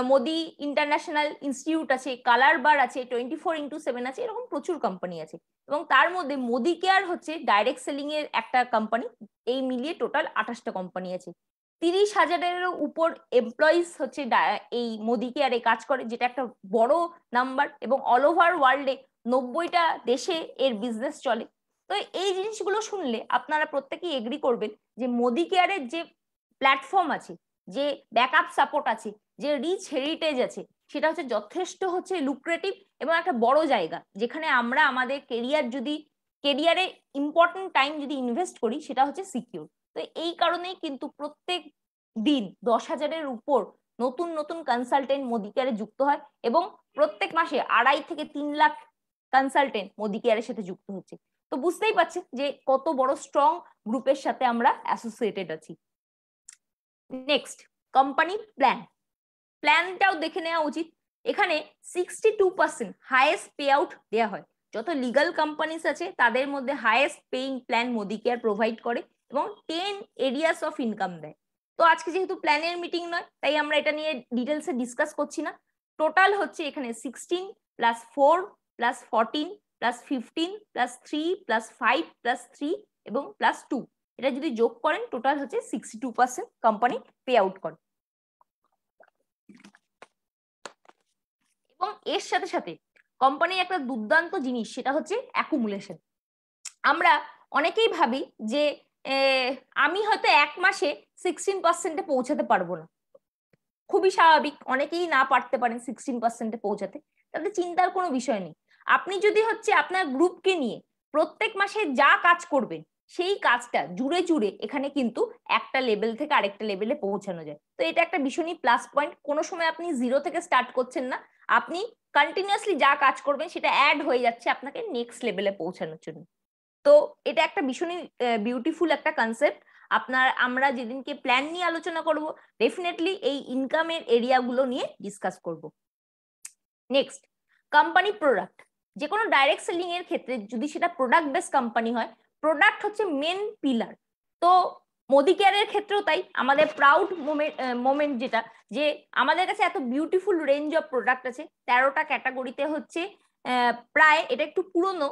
Modi international institute আছে কালার বার আছে টোয়েন্টি ফোর ইন্টু সেভেন আছে এরকম প্রচুর কোম্পানি আছে এবং তার মধ্যে মোদি কেয়ার হচ্ছে ডাইরেক্ট সেলিং এর একটা কোম্পানি এই মিলিয়ে টোটাল আঠাশটা কোম্পানি আছে তিরিশ হাজারেরও উপর এমপ্লয়িজ হচ্ছে এই মোদি কেয়ারে কাজ করে যেটা একটা বড় নাম্বার এবং অল ওভার ওয়ার্ল্ডে নব্বইটা দেশে এর বিজনেস চলে তো এই জিনিসগুলো শুনলে আপনারা প্রত্যেকেই এগ্রি করবেন যে মোদি কেয়ারের যে প্ল্যাটফর্ম আছে যে ব্যাকআপ সাপোর্ট আছে যে রিচ হেরিটেজ আছে সেটা হচ্ছে যথেষ্ট হচ্ছে লুক্রেটিভ এবং একটা বড় জায়গা যেখানে আমরা আমাদের কেরিয়ার যদি কেরিয়ারে ইম্পর্টেন্ট টাইম যদি ইনভেস্ট করি সেটা হচ্ছে সিকিউর তো এই কারণেই কিন্তু প্রত্যেক দিন দশ হাজারের উপর নতুন নতুন কনসালটেন্ট মোদি কেয়ারে যুক্ত হয় এবং প্রত্যেক মাসে আড়াই থেকে তিন লাখ কনসালটেন্ট মোদি কেয়ারের সাথে যুক্ত হচ্ছে তো বুঝতেই পারছেন যে কত বড় স্ট্রং গ্রুপের সাথে আমরা অ্যাসোসিয়েটেড আছি নেক্সট কোম্পানি প্ল্যান প্ল্যানটাও দেখে নেওয়া উচিত এখানে sixty two percent highest pay out দেওয়া হয় যত লিগাল কোম্পানিস আছে তাদের মধ্যে highest paying plan Modicare provide করে এবং টেন এরিয়াস অফ ইনকাম দেয় তো আজকে যেহেতু প্ল্যানের মিটিং নয় তাই আমরা এটা নিয়ে ডিটেলসে ডিসকাস করছি না টোটাল হচ্ছে এখানে sixteen plus four plus fourteen plus fifteen plus three plus five plus three এবং প্লাস টু এটা যদি যোগ করেন টোটাল হচ্ছে sixty two percent company pay out করে এবং এর সাথে সাথে কোম্পানির একটা দুর্দান্ত জিনিস সেটা হচ্ছে অ্যাকুমুলেশন আমরা অনেকেই ভাবি যে আমি হয়তো এক মাসে সিক্সটিন পার্সেন্টে পৌঁছাতে পারবো না খুবই স্বাভাবিক অনেকেই না পারতে পারেন সিক্সটিন পার্সেন্টে পৌঁছাতে তাতে চিন্তার কোনো বিষয় নেই আপনি যদি হচ্ছে আপনার গ্রুপকে নিয়ে প্রত্যেক মাসে যা কাজ করবেন সেই কাজটা জুড়ে জুড়ে এখানে কিন্তু একটা লেভেল থেকে আরেকটা লেভেলে পৌঁছানো যায় তো এটা একটা ভীষণই প্লাস পয়েন্ট কোনো সময় আপনি জিরো থেকে স্টার্ট করছেন না আপনি কন্টিনিউয়াসলি যা কাজ করবেন সেটা অ্যাড হয়ে যাচ্ছে আপনাকে নেক্সট লেভেলে পৌঁছানোর জন্য তো এটা একটা ভীষণই বিউটিফুল একটা কনসেপ্ট আপনার আমরা যেদিনকে প্ল্যান নিয়ে আলোচনা করব ডেফিনেটলি এই ইনকামের এরিয়াগুলো নিয়ে ডিসকাস করব নেক্সট কোম্পানি প্রোডাক্ট যে কোনো ডাইরেক্ট সেলিং এর ক্ষেত্রে যদি সেটা প্রোডাক্ট বেস কোম্পানি হয় প্রোডাক্ট হচ্ছে মেন পিলার তো মোদি কেয়ারের ক্ষেত্রেও তাই আমাদের প্রাউড মোমেন্ট যেটা যে আমাদের কাছে এত বিউটিফুল রেঞ্জ অফ প্রোডাক্ট আছে তেরোটা ক্যাটাগরিতে হচ্ছে প্রায় এটা একটু পুরনো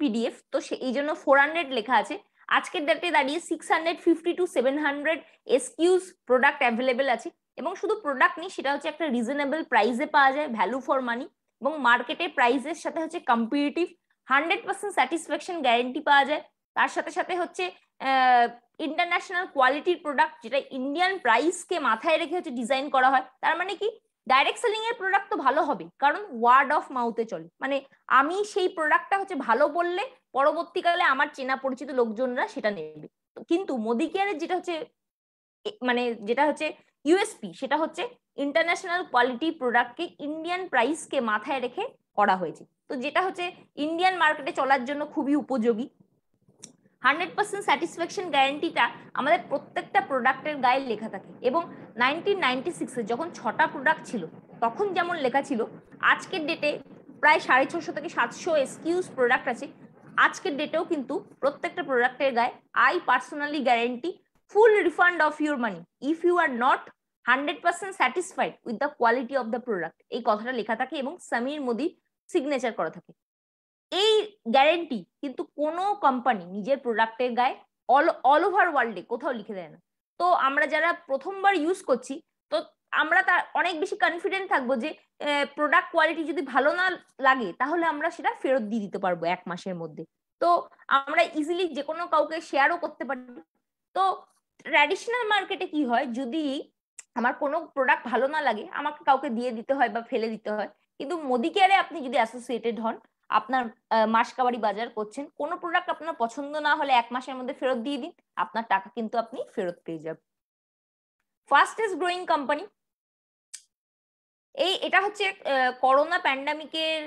পিডিএফ তো সে এই জন্য ফোর হান্ড্রেড লেখা আছে আজকের ডেটে দাঁড়িয়ে six hundred fifty two seven hundred SKUs product available আছে এবং শুধু প্রোডাক্ট নেই সেটা হচ্ছে একটা রিজনেবল প্রাইসে পাওয়া যায় ভ্যালু ফর মানি এবং মার্কেটের প্রাইসের সাথে হচ্ছে competitive hundred percent satisfaction guarantee পাওয়া যায় তার সাথে সাথে হচ্ছে ইন্টারন্যাশনাল কোয়ালিটির প্রোডাক্ট যেটা ইন্ডিয়ান প্রাইসকে মাথায় রেখে হচ্ছে ডিজাইন করা হয় তার মানে কি ডাইরেক্ট সেলিং এর প্রোডাক্ট তো ভালো হবে কারণ ওয়ার্ড অফ মাউথে চলে মানে আমি সেই প্রোডাক্টটা হচ্ছে ভালো বললে পরবর্তীকালে আমার চেনা পরিচিত লোকজনরা সেটা নেবে কিন্তু মোদি কেয়ারের যেটা হচ্ছে মানে যেটা হচ্ছে ইউএসপি সেটা হচ্ছে ইন্টারন্যাশনাল কোয়ালিটি প্রোডাক্টকে ইন্ডিয়ান প্রাইসকে মাথায় রেখে করা হয়েছে তো যেটা হচ্ছে ইন্ডিয়ান মার্কেটে চলার জন্য খুবই উপযোগী হান্ড্রেড পার্সেন্ট স্যাটিসফ্যাকশন গ্যারেন্টিটা আমাদের প্রত্যেকটা প্রোডাক্টের গায়ে লেখা থাকে এবং নাইনটিন নাইনটি সিক্সে যখন ছটা প্রোডাক্ট ছিল তখন যেমন লেখা ছিল আজকের ডেটে প্রায় সাড়ে ছশো থেকে সাতশো এক্সকিউজ প্রোডাক্ট আছে আজকের ডেটেও কিন্তু প্রত্যেকটা প্রোডাক্টের গায়ে I personally guarantee full refund of your money if you are not hundred percent satisfied with the quality of the product এই কথাটা লেখা থাকে এবং সামির মোদি সিগনেচার করা থাকে এই গ্যারেন্টি কিন্তু কোনো কোম্পানি নিজের প্রোডাক্টের গায়ে অল অল ওভার ওয়ার্ল্ডে কোথাও লিখে দেয় না তো আমরা যারা প্রথমবার ইউজ করছি তো আমরা তার অনেক বেশি কনফিডেন্ট থাকবো যে প্রোডাক্ট কোয়ালিটি যদি ভালো না লাগে তাহলে আমরা সেটা ফেরত দিয়ে দিতে পারবো এক মাসের মধ্যে তো আমরা ইজিলি যে কোনো কাউকে শেয়ারও করতে পারি তো ট্র্যাডিশনাল মার্কেটে কি হয় যদি আমার কোনো প্রোডাক্ট ভালো না লাগে আমাকে কাউকে দিয়ে দিতে হয় বা ফেলে দিতে হয় কিন্তু মোদি কেয়ারে আপনি যদি অ্যাসোসিয়েটেড হন আপনার মাসকাবারি বাজার করছেন কোনো প্রোডাক্ট আপনার পছন্দ না হলে এক মাসের মধ্যে ফেরত দিয়ে দিন আপনার টাকা কিন্তু আপনি ফেরত পেয়ে যাবেন ফাস্টেস্ট গ্রোয়িং কোম্পানি এই এটা হচ্ছে করোনা প্যান্ডামিকের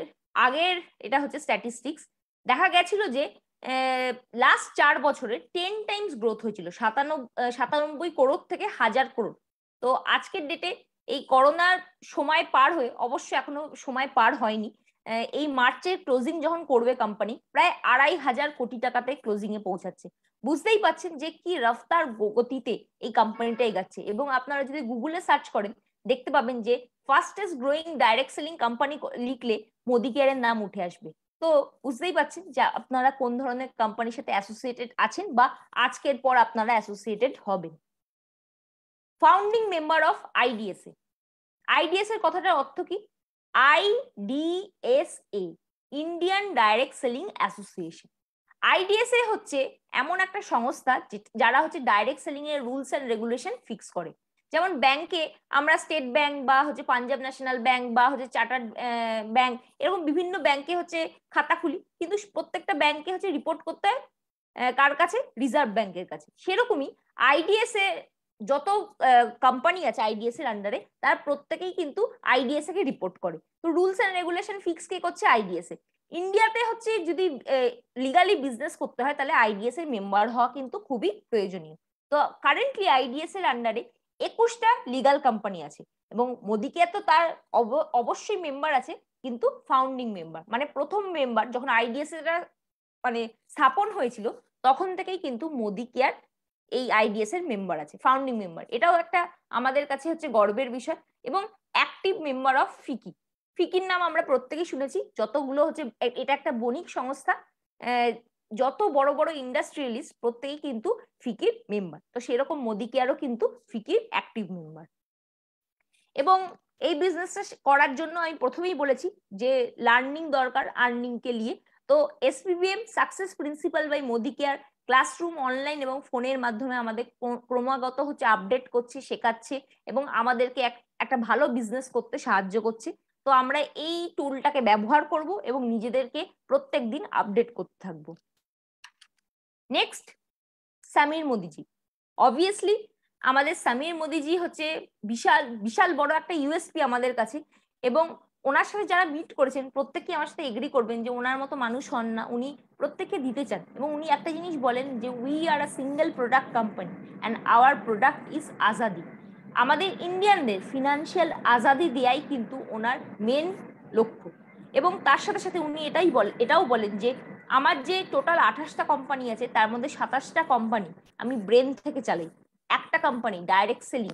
আগের এটা হচ্ছে স্ট্যাটিস্টিক্স দেখা গেছিল যে লাস্ট চার বছরে টেন টাইমস গ্রোথ হয়েছিল সাতানব্বই সাতানব্বই করোড় থেকে হাজার করোড় তো আজকের ডেটে এই করোনার সময় পার হয়ে অবশ্য এখনো সময় পার হয়নি এই মার্চের ক্লোজিং যখন করবে কোম্পানি প্রায় আড়াই হাজার কোটি টাকাতে ক্লোজিং এ পৌঁছাচ্ছে বুঝতেই পাচ্ছেন যে কি রফতার গতিতে এই কোম্পানিটা এগাচ্ছে এবং আপনারা যদি গুগলে সার্চ করেন দেখতে পাবেন যে fastest growing direct selling company লিখলে মোদি কেয়ারের নাম উঠে আসবে তো বুঝতেই পাচ্ছেন যে আপনারা কোন ধরনের কোম্পানির সাথে অ্যাসোসিয়েটেড আছেন বা আজকের পর আপনারা অ্যাসোসিয়েটেড হবেন founding member of IDSA IDS এর কথাটার অর্থ কি IDSA Indian direct selling association IDSA হচ্ছে এমন একটা সংস্থা যারা হচ্ছে ডাইরেক্ট সেলিং এর রুলস অ্যান্ড রেগুলেশন ফিক্স করে যেমন ব্যাংকে আমরা স্টেট ব্যাংক বা হচ্ছে পাঞ্জাব ন্যাশনাল ব্যাংক বা হচ্ছে চার্টার্ড ব্যাংক এরকম বিভিন্ন ব্যাংকে হচ্ছে খাতা খুলি কিন্তু প্রত্যেকটা ব্যাংকে হচ্ছে রিপোর্ট করতে হয় কার কাছে রিজার্ভ ব্যাংকের কাছে সেরকমই আইডিএস যত কোম্পানি আছে আইডিএস এর আন্ডারে তার প্রত্যেকেই কিন্তু আইডিএস কে রিপোর্ট করে তো রুলস এন্ড রেগুলেশন ফিক্স কে করছে আইডিএস এ ইন্ডিয়াতে হচ্ছে যদি লিগালি বিজনেস করতে হয় তাহলে আইডিএস এর মেম্বার হওয়া কিন্তু খুবই প্রয়োজনীয় তো কারেন্টলি আইডিএস এর আন্ডারে একুশটা লিগাল কোম্পানি আছে এবং মোদিকে তো তার অবশ্যই মেম্বার আছে কিন্তু ফাউন্ডিং মেম্বার মানে প্রথম মেম্বার যখন আইডিএস এর মানে স্থাপন হয়েছিল তখন থেকেই কিন্তু মোদি কেয়ার এই আইডিএস এর মেম্বার আছে ফাউন্ডিং মেম্বার এটাও একটা আমাদের কাছে হচ্ছে গর্বের বিষয় এবং অ্যাক্টিভ মেম্বার অফ ফিকি ফিকির নাম আমরা প্রত্যেকেই শুনেছি যতগুলো হচ্ছে এটা একটা বণিক সংস্থা যত বড় বড় ইন্ডাস্ট্রিয়ালিস্ট প্রত্যেকেই কিন্তু ফিকির মেম্বার তো সেরকম মোদিকে আরও কিন্তু ফিকির অ্যাক্টিভ মেম্বার এবং এই বিজনেসটা করার জন্য আমি প্রথমেই বলেছি যে লার্নিং দরকার আর্নিংকে নিয়ে তো SPBM success principle by Modicare classroom online এবং ফোনের মাধ্যমে আমাদের ক্রমাগত হচ্ছে আপডেট করছে শেখাচ্ছে এবং আমাদেরকে একটা ভালো বিজনেস করতে সাহায্য করছে তো আমরা এই টুলটাকে ব্যবহার করব এবং নিজেদেরকে প্রত্যেক দিন আপডেট করতে থাকব নেক্সট সামির মোদিজি অবভিয়াসলি আমাদের সামির মোদিজি হচ্ছে বিশাল বিশাল বড় একটা ইউএসপি আমাদের কাছে এবং ওনার সাথে যারা মিট করেছেন প্রত্যেকেই আমার সাথে এগ্রি করবেন যে ওনার মতো মানুষ হন না উনি প্রত্যেককে দিতে চান এবং উনি একটা জিনিস বলেন যে we are a single product company and our product is আজাদি আমাদের ইন্ডিয়ানদের ফিনান্সিয়াল আজাদি দেয়াই কিন্তু ওনার মেন লক্ষ্য এবং তার সাথে সাথে উনি এটাই বল এটাও বলেন যে আমার যে টোটাল আঠাশটা কোম্পানি আছে তার মধ্যে সাতাশটা কোম্পানি আমি ব্রেন থেকে চালাই একটা company direct selling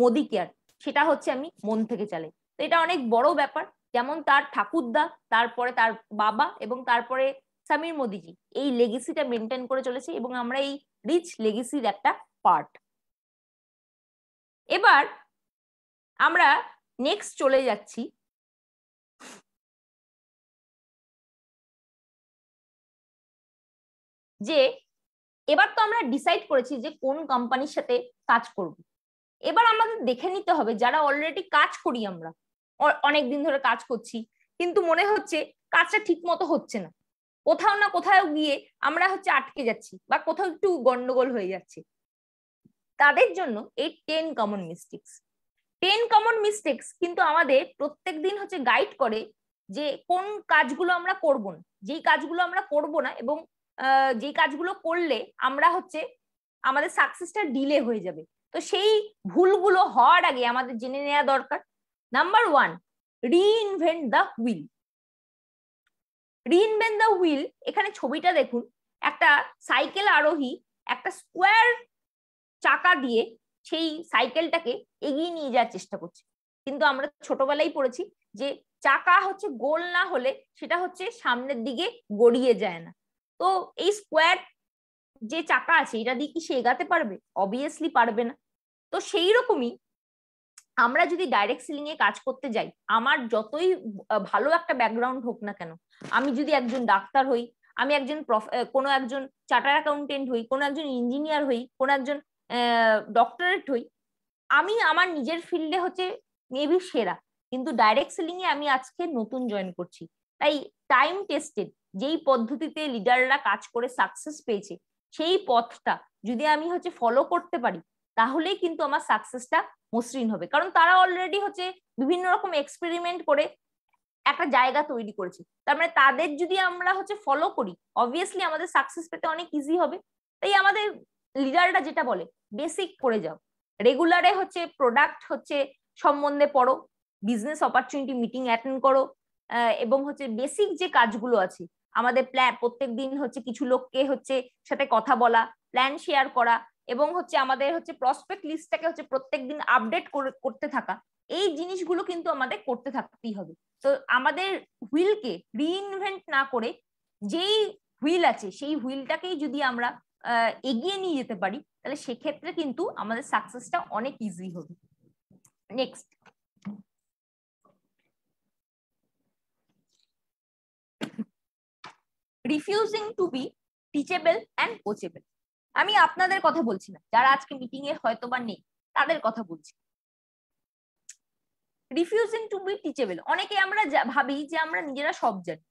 Modicare সেটা হচ্ছে আমি মন থেকে চালাই তো এটা অনেক বড় ব্যাপার যেমন তার ঠাকুরদা তারপরে তার বাবা এবং তারপরে সামির মোদিজি এই লেগেসিটা মেনটেন করে চলেছে এবং আমরা এই রিচ লেগেসির একটা পার্ট এবার আমরা নেক্সট চলে যাচ্ছি যে এবার তো আমরা ডিসাইড করেছি যে কোন কোম্পানির সাথে কাজ করব এবার আমাদের দেখে নিতে হবে যারা অলরেডি কাজ করি আমরা অনেক দিন ধরে কাজ করছি কিন্তু মনে হচ্ছে কাজটা ঠিক মতো হচ্ছে না কোথাও না কোথাও গিয়ে আমরা হচ্ছে আটকে যাচ্ছি বা কোথাও একটু গন্ডগোল হয়ে যাচ্ছে তাদের জন্য এই ten common mistakes ten common mistakes কিন্তু আমাদের প্রত্যেক দিন হচ্ছে গাইড করে যে কোন কাজগুলো আমরা করব না যেই কাজগুলো আমরা করব না এবং যেই কাজগুলো করলে আমরা হচ্ছে আমাদের সাকসেসটা ডিলে হয়ে যাবে তো সেই ভুলগুলো হওয়ার আগে আমাদের জেনে নেওয়া দরকার number one reinvent the wheel reinvent the wheel এখানে ছবিটা দেখুন একটা সাইকেল আরোহী একটা স্কোয়ার চাকা দিয়ে সেই সাইকেলটাকে এগিয়ে নিয়ে যাওয়ার চেষ্টা করছে কিন্তু আমরা ছোটবেলায় পড়েছি যে চাকা হচ্ছে গোল না হলে সেটা হচ্ছে সামনের দিকে গড়িয়ে যায় না তো এই স্কোয়ার যে চাকা আছে এটা দিয়ে কি সে এগাতে পারবে অবভিয়াসলি পারবে না তো সেই রকমই আমরা যদি ডাইরেক্ট সিলিং এ কাজ করতে যাই আমার যতই ভালো একটা ব্যাকগ্রাউন্ড হোক না কেন আমি যদি একজন ডাক্তার হই আমি একজন কোনো একজন চার্টার অ্যাকাউন্টেন্ট হই কোনো একজন ইঞ্জিনিয়ার হই কোনো একজন ডক্টরেট হই আমি আমার নিজের ফিল্ডে হচ্ছে মেবি সেরা কিন্তু ডাইরেক্ট সেলিং এ আমি আজকে নতুন জয়েন করছি তাই টাইম টেস্টেড যেই পদ্ধতিতে লিডাররা কাজ করে সাকসেস পেয়েছে সেই পথটা যদি আমি হচ্ছে ফলো করতে পারি তাহলেই কিন্তু আমার সাকসেসটা মসৃণ হবে কারণ তারা অলরেডি হচ্ছে বিভিন্ন রকম এক্সপেরিমেন্ট করে একটা জায়গা তৈরি করেছে তার মানে তাদের যদি আমরা হচ্ছে ফলো করি অবভিয়াসলি আমাদের সাকসেস পেতে অনেক ইজি হবে তাই আমাদের লিডাররা যেটা বলে বেসিক করে যাও রেগুলারে হচ্ছে প্রোডাক্ট হচ্ছে সম্বন্ধে পড়ো বিজনেস অপরচুনিটি মিটিং অ্যাটেন্ড করো এবং হচ্ছে বেসিক যে কাজগুলো আছে আমাদের প্ল্যান প্রত্যেক দিন হচ্ছে কিছু লোককে হচ্ছে সাথে কথা বলা প্ল্যান শেয়ার করা এবং হচ্ছে আমাদের হচ্ছে প্রসপেক্ট লিস্টটাকে হচ্ছে প্রত্যেকদিন আপডেট করতে থাকা এই জিনিসগুলো কিন্তু আমাদের করতে থাকতেই হবে তো আমাদের হুইলকে রিইনভেন্ট না করে যেই হুইল আছে সেই হুইলটাকেই যদি আমরা এগিয়ে নিয়ে যেতে পারি তাহলে সেক্ষেত্রে কিন্তু আমাদের সাকসেসটা অনেক ইজি হবে next refusing to be teachable and coachable আমি আপনাদের কথা বলছি না যারা আজকে মিটিং এ হয়তো বা নেই তাদের কথা বলছি রিফিউজিং টু বি টিচেবল অনেকে আমরা ভাবি যে আমরা নিজেরা সব জানি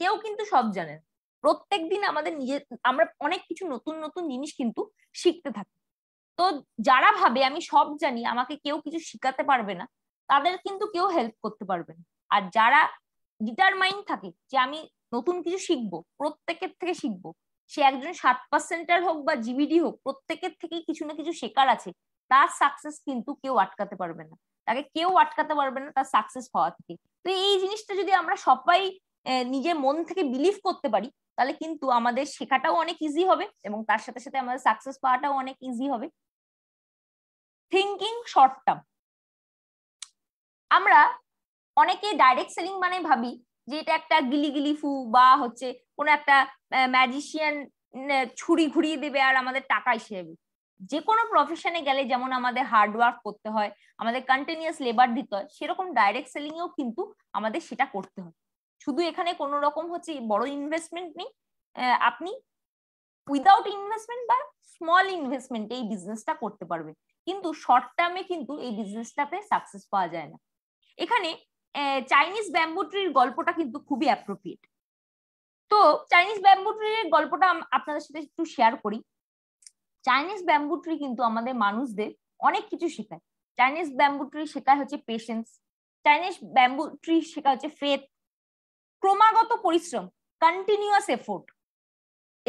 কেউ কিন্তু সব জানে না প্রত্যেক দিন আমাদের নিজে আমরা অনেক কিছু নতুন নতুন জিনিস কিন্তু শিখতে থাকি তো যারা ভাবে আমি সব জানি আমাকে কেউ কিছু শিখাতে পারবে না তাদের কিন্তু কেউ হেল্প করতে পারবে না আর যারা ডিটারমাইন থাকে যে আমি নতুন কিছু শিখবো প্রত্যেকের থেকে শিখবো সে একজন সাত পার্সেন্টার হোক বা জিবিডি হোক প্রত্যেকের থেকেই কিছু না কিছু শেখার আছে তার সাকসেস কিন্তু কেউ আটকাতে পারবে না তাকে কেউ আটকাতে পারবে না তার সাকসেস হওয়া থেকে তো এই জিনিসটা যদি আমরা সবাই নিজের মন থেকে বিলিভ করতে পারি তাহলে কিন্তু আমাদের শেখাটাও অনেক ইজি হবে এবং তার সাথে সাথে আমাদের সাকসেস পাওয়াটাও অনেক ইজি হবে থিঙ্কিং শর্ট টার্ম আমরা অনেকে ডাইরেক্ট সেলিং মানে ভাবি যে এটা একটা গিলি গিলি ফু বা হচ্ছে কোনো একটা ম্যাজিশিয়ান ছুরি ঘুরিয়ে দেবে আর আমাদের টাকা হিসেবে যে কোনো প্রফেশনে গেলে যেমন আমাদের হার্ডওয়ার্ক করতে হয় আমাদের কন্টিনিউয়াস লেবার দিতে হয় সেরকম ডাইরেক্ট সেলিং কিন্তু আমাদের সেটা করতে হয় শুধু এখানে কোনো রকম হচ্ছে বড় ইনভেস্টমেন্ট নেই আপনি উইদাউট ইনভেস্টমেন্ট বা স্মল ইনভেস্টমেন্ট এই বিজনেসটা করতে পারবে কিন্তু শর্ট টার্মে কিন্তু এই বিজনেসটাতে সাকসেস পাওয়া যায় না এখানে চাইনিজ ব্যাম্বু ট্রির গল্পটা কিন্তু খুবই অ্যাপ্রোপ্রিয়েট তো চাইনিজ ব্যাম্বু ট্রির গল্পটা আপনাদের সাথে একটু শেয়ার করি চাইনিজ ব্যাম্বু ট্রি কিন্তু আমাদের মানুষদের অনেক কিছু শেখায় চাইনিজ ব্যাম্বু ট্রি শেখায় হচ্ছে পেশেন্স চাইনিজ ব্যাম্বু ট্রি শেখা হচ্ছে ফেথ ক্রমাগত পরিশ্রম কন্টিনিউয়াস এফোর্ট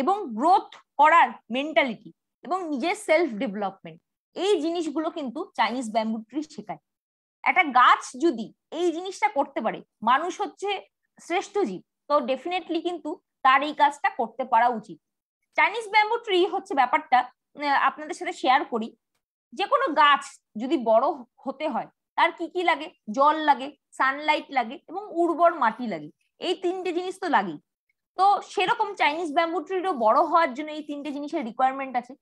এবং গ্রোথ করার মেন্টালিটি এবং নিজের সেলফ ডেভেলপমেন্ট এই জিনিসগুলো কিন্তু চাইনিজ ব্যাম্বু ট্রি শেখায় একটা গাছ যদি এই জিনিসটা করতে পারে মানুষ হচ্ছে শ্রেষ্ঠ জীব তো ডেফিনেটলি কিন্তু তার এই কাজটা করতে পারা উচিত চাইনিজ ব্যাম্বু ট্রি হচ্ছে ব্যাপারটা আপনাদের সাথে শেয়ার করি যে কোনো গাছ যদি বড় হতে হয় তার কি কি লাগে জল লাগে সানলাইট লাগে এবং উর্বর মাটি লাগে এই তিনটে জিনিস তো লাগেই তো সেরকম চাইনিজ ব্যাম্বু ট্রিরও বড় হওয়ার জন্য এই তিনটে জিনিসের রিকোয়ারমেন্ট আছে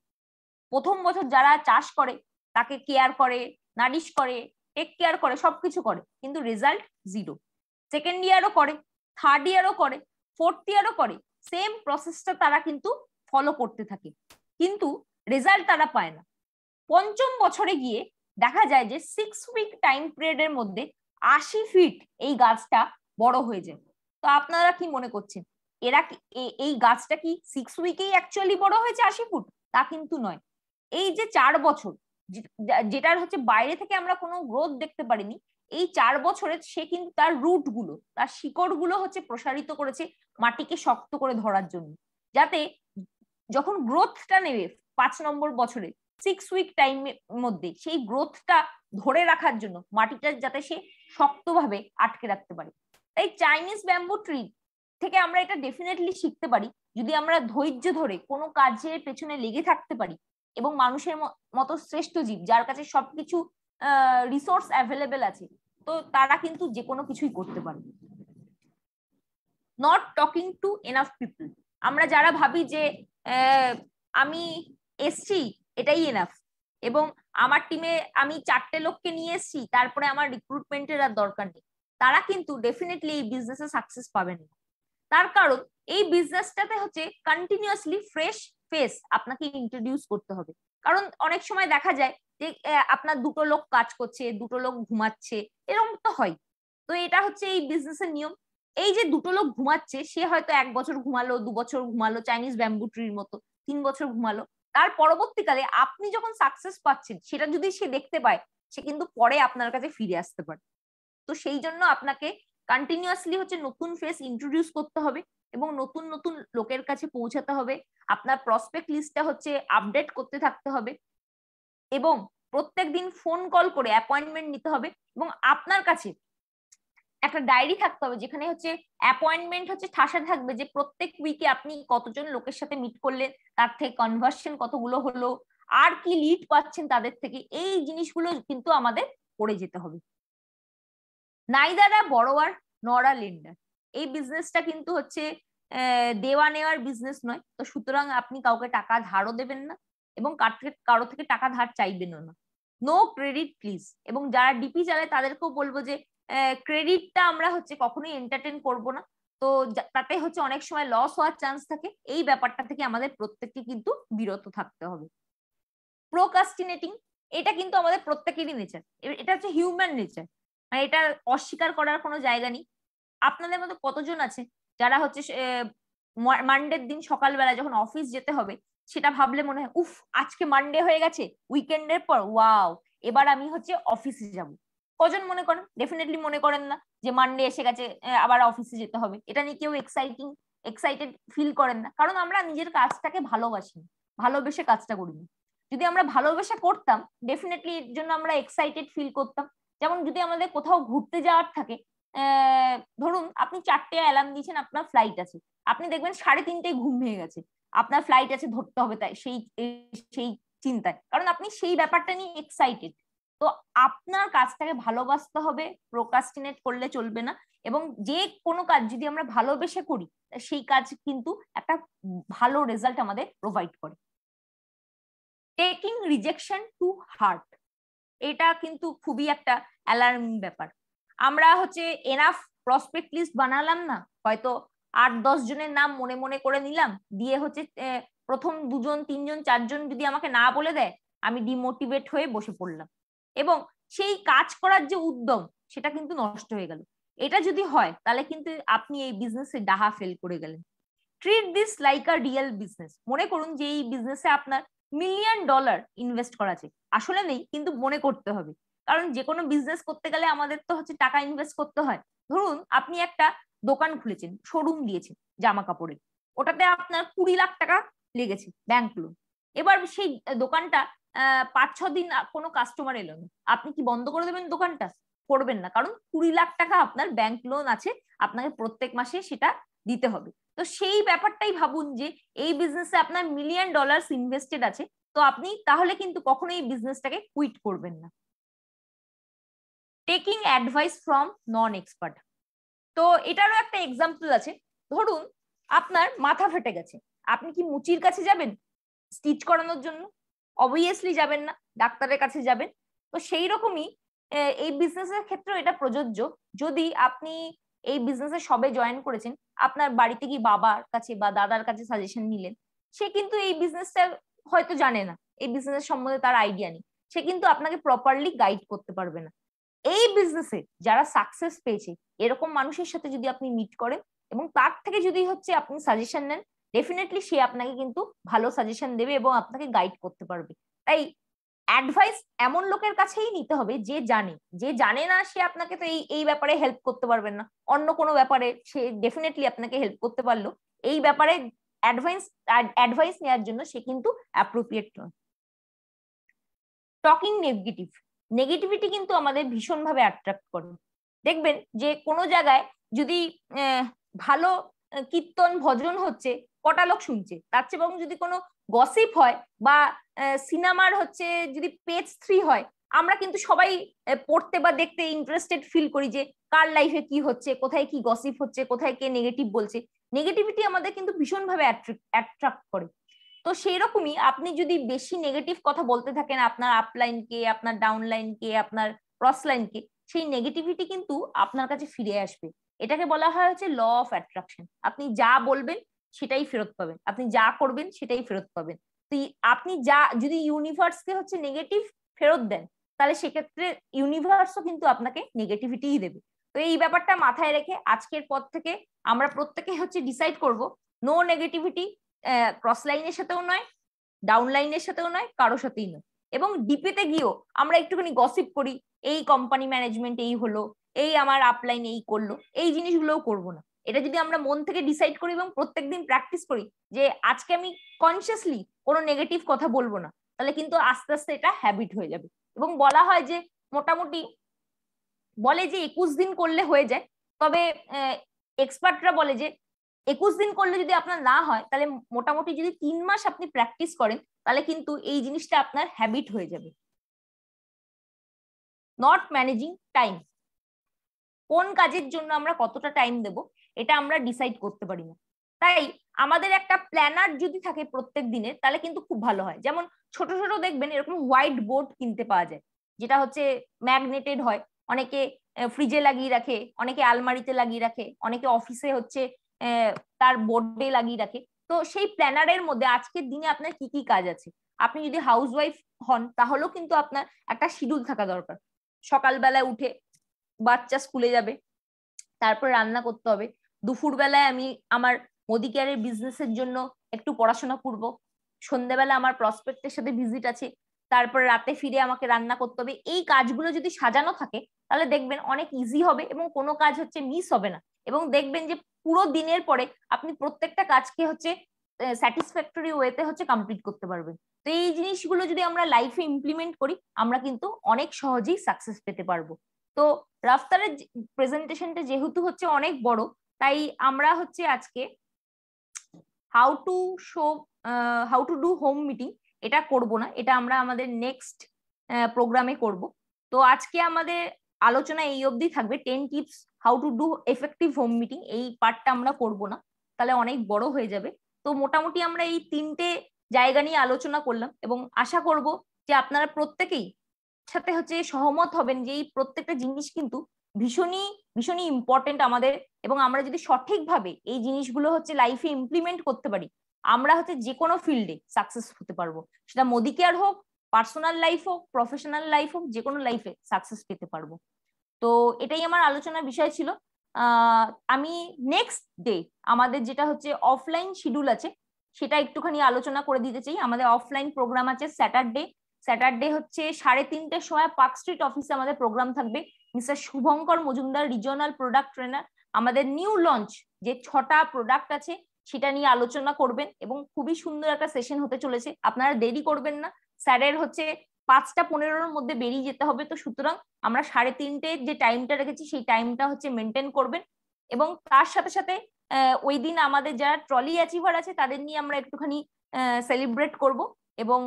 প্রথম বছর যারা চাষ করে তাকে কেয়ার করে নারিশ করে টেক কেয়ার করে সবকিছু করে কিন্তু রেজাল্ট জিরো সেকেন্ড ইয়ারও করে থার্ড ইয়ারও করে ফোর্থ ইয়ারও করে সেম প্রসেসটা তারা কিন্তু ফলো করতে থাকে কিন্তু রেজাল্ট তারা পায় না পঞ্চম বছরে গিয়ে দেখা যায় যে সিক্স উইক টাইম পিরিয়ডের মধ্যে আশি ফিট এই গাছটা বড় হয়ে যায় তো আপনারা কি মনে করছেন এরা কি এই গাছটা কি সিক্স উইকেই অ্যাকচুয়ালি বড় হয়েছে আশি ফুট তা কিন্তু নয় এই যে চার বছর যেটার হচ্ছে বাইরে থেকে আমরা কোনো গ্রোথ দেখতে পারিনি এই চার বছরে সে কিন্তু তার রুট গুলো তার শিকড় গুলো হচ্ছে প্রসারিত করেছে মাটিকে শক্ত করে ধরার জন্য যাতে যখন গ্রোথটা নেবে পাঁচ নম্বর বছরে সিক্স উইক টাইমের মধ্যে সেই গ্রোথটা ধরে রাখার জন্য মাটিটা যাতে সে শক্তভাবে আটকে রাখতে পারে তাই চাইনিজ ব্যাম্বু ট্রি থেকে আমরা এটা ডেফিনেটলি শিখতে পারি যদি আমরা ধৈর্য ধরে কোনো কাজের পেছনে লেগে থাকতে পারি এবং মানুষের মতো শ্রেষ্ঠ জীব যার কাছে সবকিছু রিসোর্স অ্যাভেলেবেল আছে তো তারা কিন্তু যে কোনো কিছুই করতে পারে not talking to enough people আমরা যারা ভাবি যে আমি এসছি এটাই এনাফ এবং আমার টিমে আমি চারটে লোককে নিয়ে এসছি তারপরে আমার রিক্রুটমেন্টের আর দরকার নেই তারা কিন্তু ডেফিনেটলি এই বিজনেসে সাকসেস পাবেন না তার কারণ এই বিজনেসটাতে হচ্ছে কন্টিনিউয়াসলি ফ্রেশ ফেস আপনাকে ইন্ট্রোডিউস করতে হবে কারণ অনেক সময় দেখা যায় যে আপনার দুটো লোক কাজ করছে দুটো লোক ঘুমাচ্ছে এরকম তো হয় তো এটা হচ্ছে এই বিজনেসের নিয়ম এই যে দুটো লোক ঘুমাচ্ছে সে হয়তো এক বছর ঘুমালো দু বছর ঘুমালো চাইনিজ ব্যাম্বু ট্রির মতো তিন বছর ঘুমালো তার পরবর্তীকালে আপনি যখন সাকসেস পাচ্ছেন সেটা যদি সে দেখতে পায় সে কিন্তু পরে আপনার কাছে ফিরে আসতে পারে তো সেই জন্য আপনাকে কন্টিনিউয়াসলি হচ্ছে নতুন ফেস ইন্ট্রোডিউস করতে হবে এবং নতুন নতুন লোকের কাছে পৌঁছাতে হবে আপনার প্রসপেক্ট লিস্টটা হচ্ছে আপডেট করতে থাকতে হবে এবং প্রত্যেক দিন ফোন কল করে অ্যাপয়েন্টমেন্ট নিতে হবে এবং আপনার কাছে একটা ডায়েরি থাকতে হবে যেখানে হচ্ছে অ্যাপয়েন্টমেন্ট হচ্ছে ঠাসা থাকবে যে প্রত্যেক উইকে আপনি কতজন লোকের সাথে মিট করলেন তার থেকে কনভার্সেশন কতগুলো হলো আর কি লিড পাচ্ছেন তাদের থেকে এই জিনিসগুলো কিন্তু আমাদের করে যেতে হবে নাইদারা বড়োয়ার নরা লেন্ডার এই বিজনেসটা কিন্তু হচ্ছে দেওয়া নেওয়ার বিজনেস নয় তো সুতরাং আপনি কাউকে টাকা ধারও দেবেন না এবং কারো থেকে টাকা ধার চাইবেনও না নো ক্রেডিট প্লিজ এবং যারা ডিপি চালায় তাদেরকেও বলবো যে ক্রেডিটটা আমরা হচ্ছে কখনোই এন্টারটেন করব না তো তাতে হচ্ছে অনেক সময় লস হওয়ার চান্স থাকে এই ব্যাপারটা থেকে আমাদের প্রত্যেককে কিন্তু বিরত থাকতে হবে প্রোকাস্টিনেটিং এটা কিন্তু আমাদের প্রত্যেকেরই নেচার এটা হচ্ছে হিউম্যান নেচার মানে এটা অস্বীকার করার কোনো জায়গা নেই আপনাদের মধ্যে কতজন আছে যারা হচ্ছে মানডের দিন সকালবেলা যখন অফিস যেতে হবে সেটা ভাবলে মনে হয় উফ আজকে মানডে হয়ে গেছে উইকেন্ডের পর ওয়াও এবার আমি হচ্ছে অফিসে যাব কজন মনে করেন ডেফিনেটলি মনে করেন না যে মানডে এসে গেছে আবার অফিসে যেতে হবে এটা নিয়ে কেউ এক্সাইটিং এক্সাইটেড ফিল করেন না কারণ আমরা নিজের কাজটাকে ভালোবাসি ভালোবেসে কাজটা করি না যদি আমরা ভালোবেসে করতাম ডেফিনেটলি এর জন্য আমরা এক্সাইটেড ফিল করতাম যেমন যদি আমাদের কোথাও ঘুরতে যাওয়ার থাকে ধরুন আপনি চারটে অ্যালার্ম দিয়েছেন আপনার ফ্লাইট আছে আপনি দেখবেন সাড়ে তিনটেয় ঘুম ভেঙে গেছে আপনার ফ্লাইট আছে ধরতে হবে তাই সেই সেই চিন্তায় কারণ আপনি সেই ব্যাপারটা নিয়ে এক্সাইটেড তো আপনার কাজটাকে ভালোবাসতে হবে প্রোকাস্টিনেট করলে চলবে না এবং যে কোনো কাজ যদি আমরা ভালোবেসে করি সেই কাজ কিন্তু একটা ভালো রেজাল্ট আমাদের প্রোভাইড করে টেকিং রিজেকশন টু হার্ট এটা কিন্তু খুবই একটা অ্যালার্মিং ব্যাপার আমরা হচ্ছে এনাফ প্রসপেক্ট লিস্ট বানালাম না হয়তো আট দশ জনের নাম মনে মনে করে নিলাম দিয়ে হচ্ছে প্রথম দুজন তিনজন চারজন যদি আমাকে না বলে দেয় আমি ডিমোটিভেট হয়ে বসে পড়লাম এবং সেই কাজ করার যে উদ্যম সেটা কিন্তু নষ্ট হয়ে গেল এটা যদি হয় তাহলে কিন্তু আপনি এই বিজনেসে ডাহা ফেল করে গেলেন treat this like a real business মনে করুন যে এই বিজনেসে আপনার মিলিয়ন ডলার ইনভেস্ট করা আছে আসলে নেই কিন্তু মনে করতে হবে কারণ যে কোনো বিজনেস করতে গেলে আমাদের তো হচ্ছে টাকা ইনভেস্ট করতে হয় ধরুন আপনি একটা দোকান খুলেছেন শোরুম দিয়েছেন জামা কাপড়ের ওটাতে আপনার কুড়ি লাখ টাকা লেগেছে ব্যাংক লোন এবার সেই দোকানটা পাঁচ ছ দিন কোনো কাস্টমার এলো না আপনি কি বন্ধ করে দেবেন দোকানটা করবেন না কারণ কুড়ি লাখ টাকা আপনার ব্যাংক লোন আছে আপনাকে প্রত্যেক মাসে সেটা দিতে হবে তো সেই ব্যাপারটাই ভাবুন যে এই বিজনেসে আপনার মিলিয়ন ডলার্স ইনভেস্টেড আছে তো আপনি তাহলে কিন্তু কখনো এই বিজনেসটাকে কুইট করবেন না taking advice from non expert তো এটারও একটা এক্সাম্পল আছে ধরুন আপনার মাথা ফেটে গেছে আপনি কি মুচির কাছে যাবেন স্টিচ করানোর জন্য অবভিয়াসলি যাবেন না ডাক্তারের কাছে যাবেন তো সেই রকমই এই বিজনেসের ক্ষেত্রেও এটা প্রযোজ্য যদি আপনি এই বিজনেসে সবে জয়েন করেছেন আপনার বাড়িতে কি বাবার কাছে বা দাদার কাছে সাজেশন নিলেন সে কিন্তু এই বিজনেসটা হয়তো জানে না এই বিজনেস সম্বন্ধে তার আইডিয়া নেই সে কিন্তু আপনাকে প্রপারলি গাইড করতে পারবে না এই বিজনেসে যারা সাকসেস পেয়েছে এরকম মানুষের সাথে যদি আপনি মিট করেন এবং তার থেকে যদি হচ্ছে আপনি সাজেশন নেন ডেফিনেটলি সে আপনাকে কিন্তু ভালো সাজেশন দেবে এবং আপনাকে গাইড করতে পারবে তাই অ্যাডভাইস এমন লোকের কাছেই নিতে হবে যে জানে যে জানে না সে আপনাকে তো এই এই ব্যাপারে হেল্প করতে পারবেন না অন্য কোনো ব্যাপারে সে ডেফিনেটলি আপনাকে হেল্প করতে পারলো এই ব্যাপারে অ্যাডভাইস অ্যাডভাইস নেওয়ার জন্য সে কিন্তু অ্যাপ্রোপ্রিয়েট নয় টকিং নেগেটিভ নেগেটিভিটি কিন্তু আমাদের ভীষণভাবে অ্যাট্রাক্ট করে দেখবেন যে কোনো জায়গায় যদি ভালো কীর্তন ভজন হচ্ছে কটা লোক শুনছে তার চেয়ে বরং যদি কোনো গসিপ হয় বা সিনেমার হচ্ছে যদি পেজ থ্রি হয় আমরা কিন্তু সবাই পড়তে বা দেখতে ইন্টারেস্টেড ফিল করি যে কার লাইফে কি হচ্ছে কোথায় কি গসিপ হচ্ছে কোথায় কে নেগেটিভ বলছে নেগেটিভিটি আমাদের কিন্তু ভীষণভাবে অ্যাট্রাক্ট করে তো সেরকমই আপনি যদি বেশি নেগেটিভ কথা বলতে থাকেন আপনার কে আপনার কে আপনার কে সেই নেগেটিভিটি কিন্তু আপনার কাছে ফিরে আসবে এটাকে বলা হয় হচ্ছে ল অফ অ্যাট্রাকশন আপনি যা বলবেন সেটাই ফেরত পাবেন আপনি যা করবেন সেটাই ফেরত পাবেন তো আপনি যা যদি ইউনিভার্সকে হচ্ছে নেগেটিভ ফেরত দেন তাহলে সেক্ষেত্রে ইউনিভার্সও কিন্তু আপনাকে নেগেটিভিটিই দেবে তো এই ব্যাপারটা মাথায় রেখে আজকের পর থেকে আমরা প্রত্যেকে হচ্ছে ডিসাইড করব নো নেগেটিভিটি ক্রস লাইনের সাথেও নয় ডাউন লাইনের সাথেও নয় কারোর সাথেই নয় এবং ডিপিতে গিয়েও আমরা একটুখানি গসিপ করি এই কোম্পানি ম্যানেজমেন্ট এই হলো এই আমার আপলাইন এই করলো এই জিনিসগুলোও করব না এটা যদি আমরা মন থেকে ডিসাইড করি এবং প্রত্যেকদিন প্র্যাকটিস করি যে আজকে আমি কনসিয়াসলি কোনো নেগেটিভ কথা বলবো না তাহলে কিন্তু আস্তে আস্তে এটা হ্যাবিট হয়ে যাবে এবং বলা হয় যে মোটামুটি বলে যে একুশ দিন করলে হয়ে যায় তবে এক্সপার্টরা বলে যে একুশ দিন করলে যদি আপনার না হয় তাহলে মোটামুটি যদি তিন মাস আপনি প্র্যাকটিস করেন তাহলে কিন্তু এই জিনিসটা আপনার হ্যাবিট হয়ে যাবে নট ম্যানেজিং টাইম কোন কাজের জন্য আমরা কতটা টাইম দেব এটা আমরা ডিসাইড করতে পারি না তাই আমাদের একটা প্ল্যানার যদি থাকে প্রত্যেক দিনের তাহলে কিন্তু খুব ভালো হয় যেমন ছোট ছোট দেখবেন এরকম হোয়াইট বোর্ড কিনতে পাওয়া যায় যেটা হচ্ছে ম্যাগনেটেড হয় অনেকে ফ্রিজে লাগিয়ে রাখে অনেকে আলমারিতে লাগিয়ে রাখে অনেকে অফিসে হচ্ছে তার বোর্ডে লাগিয়ে রাখে তো সেই প্ল্যানারের মধ্যে আজকের দিনে আপনার কি কি কাজ আছে আপনি যদি হাউস ওয়াইফ হন তাহলেও কিন্তু আপনার একটা শিডিউল থাকা দরকার সকালবেলায় উঠে বাচ্চা স্কুলে যাবে তারপর রান্না করতে হবে দুপুরবেলায় আমি আমার মোদি কেয়ারের বিজনেসের জন্য একটু পড়াশোনা করবো সন্ধ্যাবেলা আমার প্রসপেক্টের সাথে ভিজিট আছে তারপর রাতে ফিরে আমাকে রান্না করতে হবে এই কাজগুলো যদি সাজানো থাকে তাহলে দেখবেন অনেক ইজি হবে এবং কোনো কাজ হচ্ছে মিস হবে না এবং দেখবেন যে পুরো দিনের পরে আপনি প্রত্যেকটা কাজকে হচ্ছে স্যাটিসফ্যাক্টরি ওয়েতে হচ্ছে কমপ্লিট করতে পারবেন তো এই জিনিসগুলো যদি আমরা লাইফে ইমপ্লিমেন্ট করি আমরা কিন্তু অনেক সহজেই সাকসেস পেতে পারবো তো রাফতারের প্রেজেন্টেশনটা যেহেতু হচ্ছে অনেক বড় তাই আমরা হচ্ছে আজকে how to show how to do home meeting এটা করব না এটা আমরা আমাদের নেক্সট প্রোগ্রামে করব তো আজকে আমাদের আলোচনা এই অবধি থাকবে ten tips how to do effective home meeting এই পার্টটা আমরা করব না তাহলে অনেক বড় হয়ে যাবে তো মোটামুটি আমরা এই তিনটে জায়গা নিয়ে আলোচনা করলাম এবং আশা করব যে আপনারা প্রত্যেকেই সাথে হচ্ছে সহমত হবেন যে এই প্রত্যেকটা জিনিস কিন্তু ভীষণই ভীষণই ইম্পর্টেন্ট আমাদের এবং আমরা যদি সঠিকভাবে এই জিনিসগুলো হচ্ছে লাইফে ইমপ্লিমেন্ট করতে পারি আমরা হচ্ছে যে কোনো ফিল্ডে সাকসেস হতে পারবো সেটা মোদি কেয়ার হোক পার্সোনাল লাইফ হোক প্রফেশনাল লাইফ হোক যে কোনো লাইফে সাকসেস পেতে পারবো তো এটাই আমার আলোচনার বিষয় ছিল আমি নেক্সট ডে আমাদের যেটা হচ্ছে অফলাইন শিডিউল আছে সেটা একটুখানি আলোচনা করে দিতে চাই আমাদের অফলাইন প্রোগ্রাম আছে স্যাটারডে স্যাটারডে হচ্ছে সাড়ে তিনটের সময় পার্ক স্ট্রিট অফিসে আমাদের প্রোগ্রাম থাকবে mister Shubhankar Majumdar regional product trainer আমাদের নিউ লঞ্চ যে ছটা প্রোডাক্ট আছে সেটা নিয়ে আলোচনা করবেন এবং খুবই সুন্দর একটা সেশন হতে চলেছে আপনারা দেরি করবেন না স্যারের হচ্ছে পাঁচটা পনেরোর মধ্যে বেরিয়ে যেতে হবে তো সুতরাং আমরা সাড়ে তিনটে যে টাইমটা রেখেছি সেই টাইমটা হচ্ছে মেনটেন করবেন এবং তার সাথে সাথে ওই দিন আমাদের যারা ট্রলি অ্যাচিভার আছে তাদের নিয়ে আমরা একটুখানি সেলিব্রেট করব এবং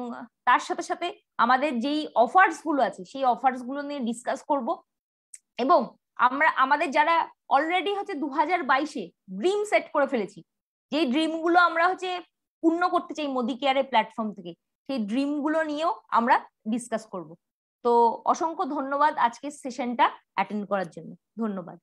তার সাথে সাথে আমাদের যেই অফার্স গুলো আছে সেই অফার্স গুলো নিয়ে ডিসকাস করব এবং আমরা আমাদের যারা অলরেডি হচ্ছে দু হাজার বাইশে ড্রিম সেট করে ফেলেছি যেই ড্রিম গুলো আমরা হচ্ছে পূর্ণ করতে চাই মোদি কেয়ারের প্ল্যাটফর্ম থেকে সেই ড্রিম গুলো নিয়েও আমরা ডিসকাস করব তো অসংখ্য ধন্যবাদ আজকের সেশনটা অ্যাটেন্ড করার জন্য ধন্যবাদ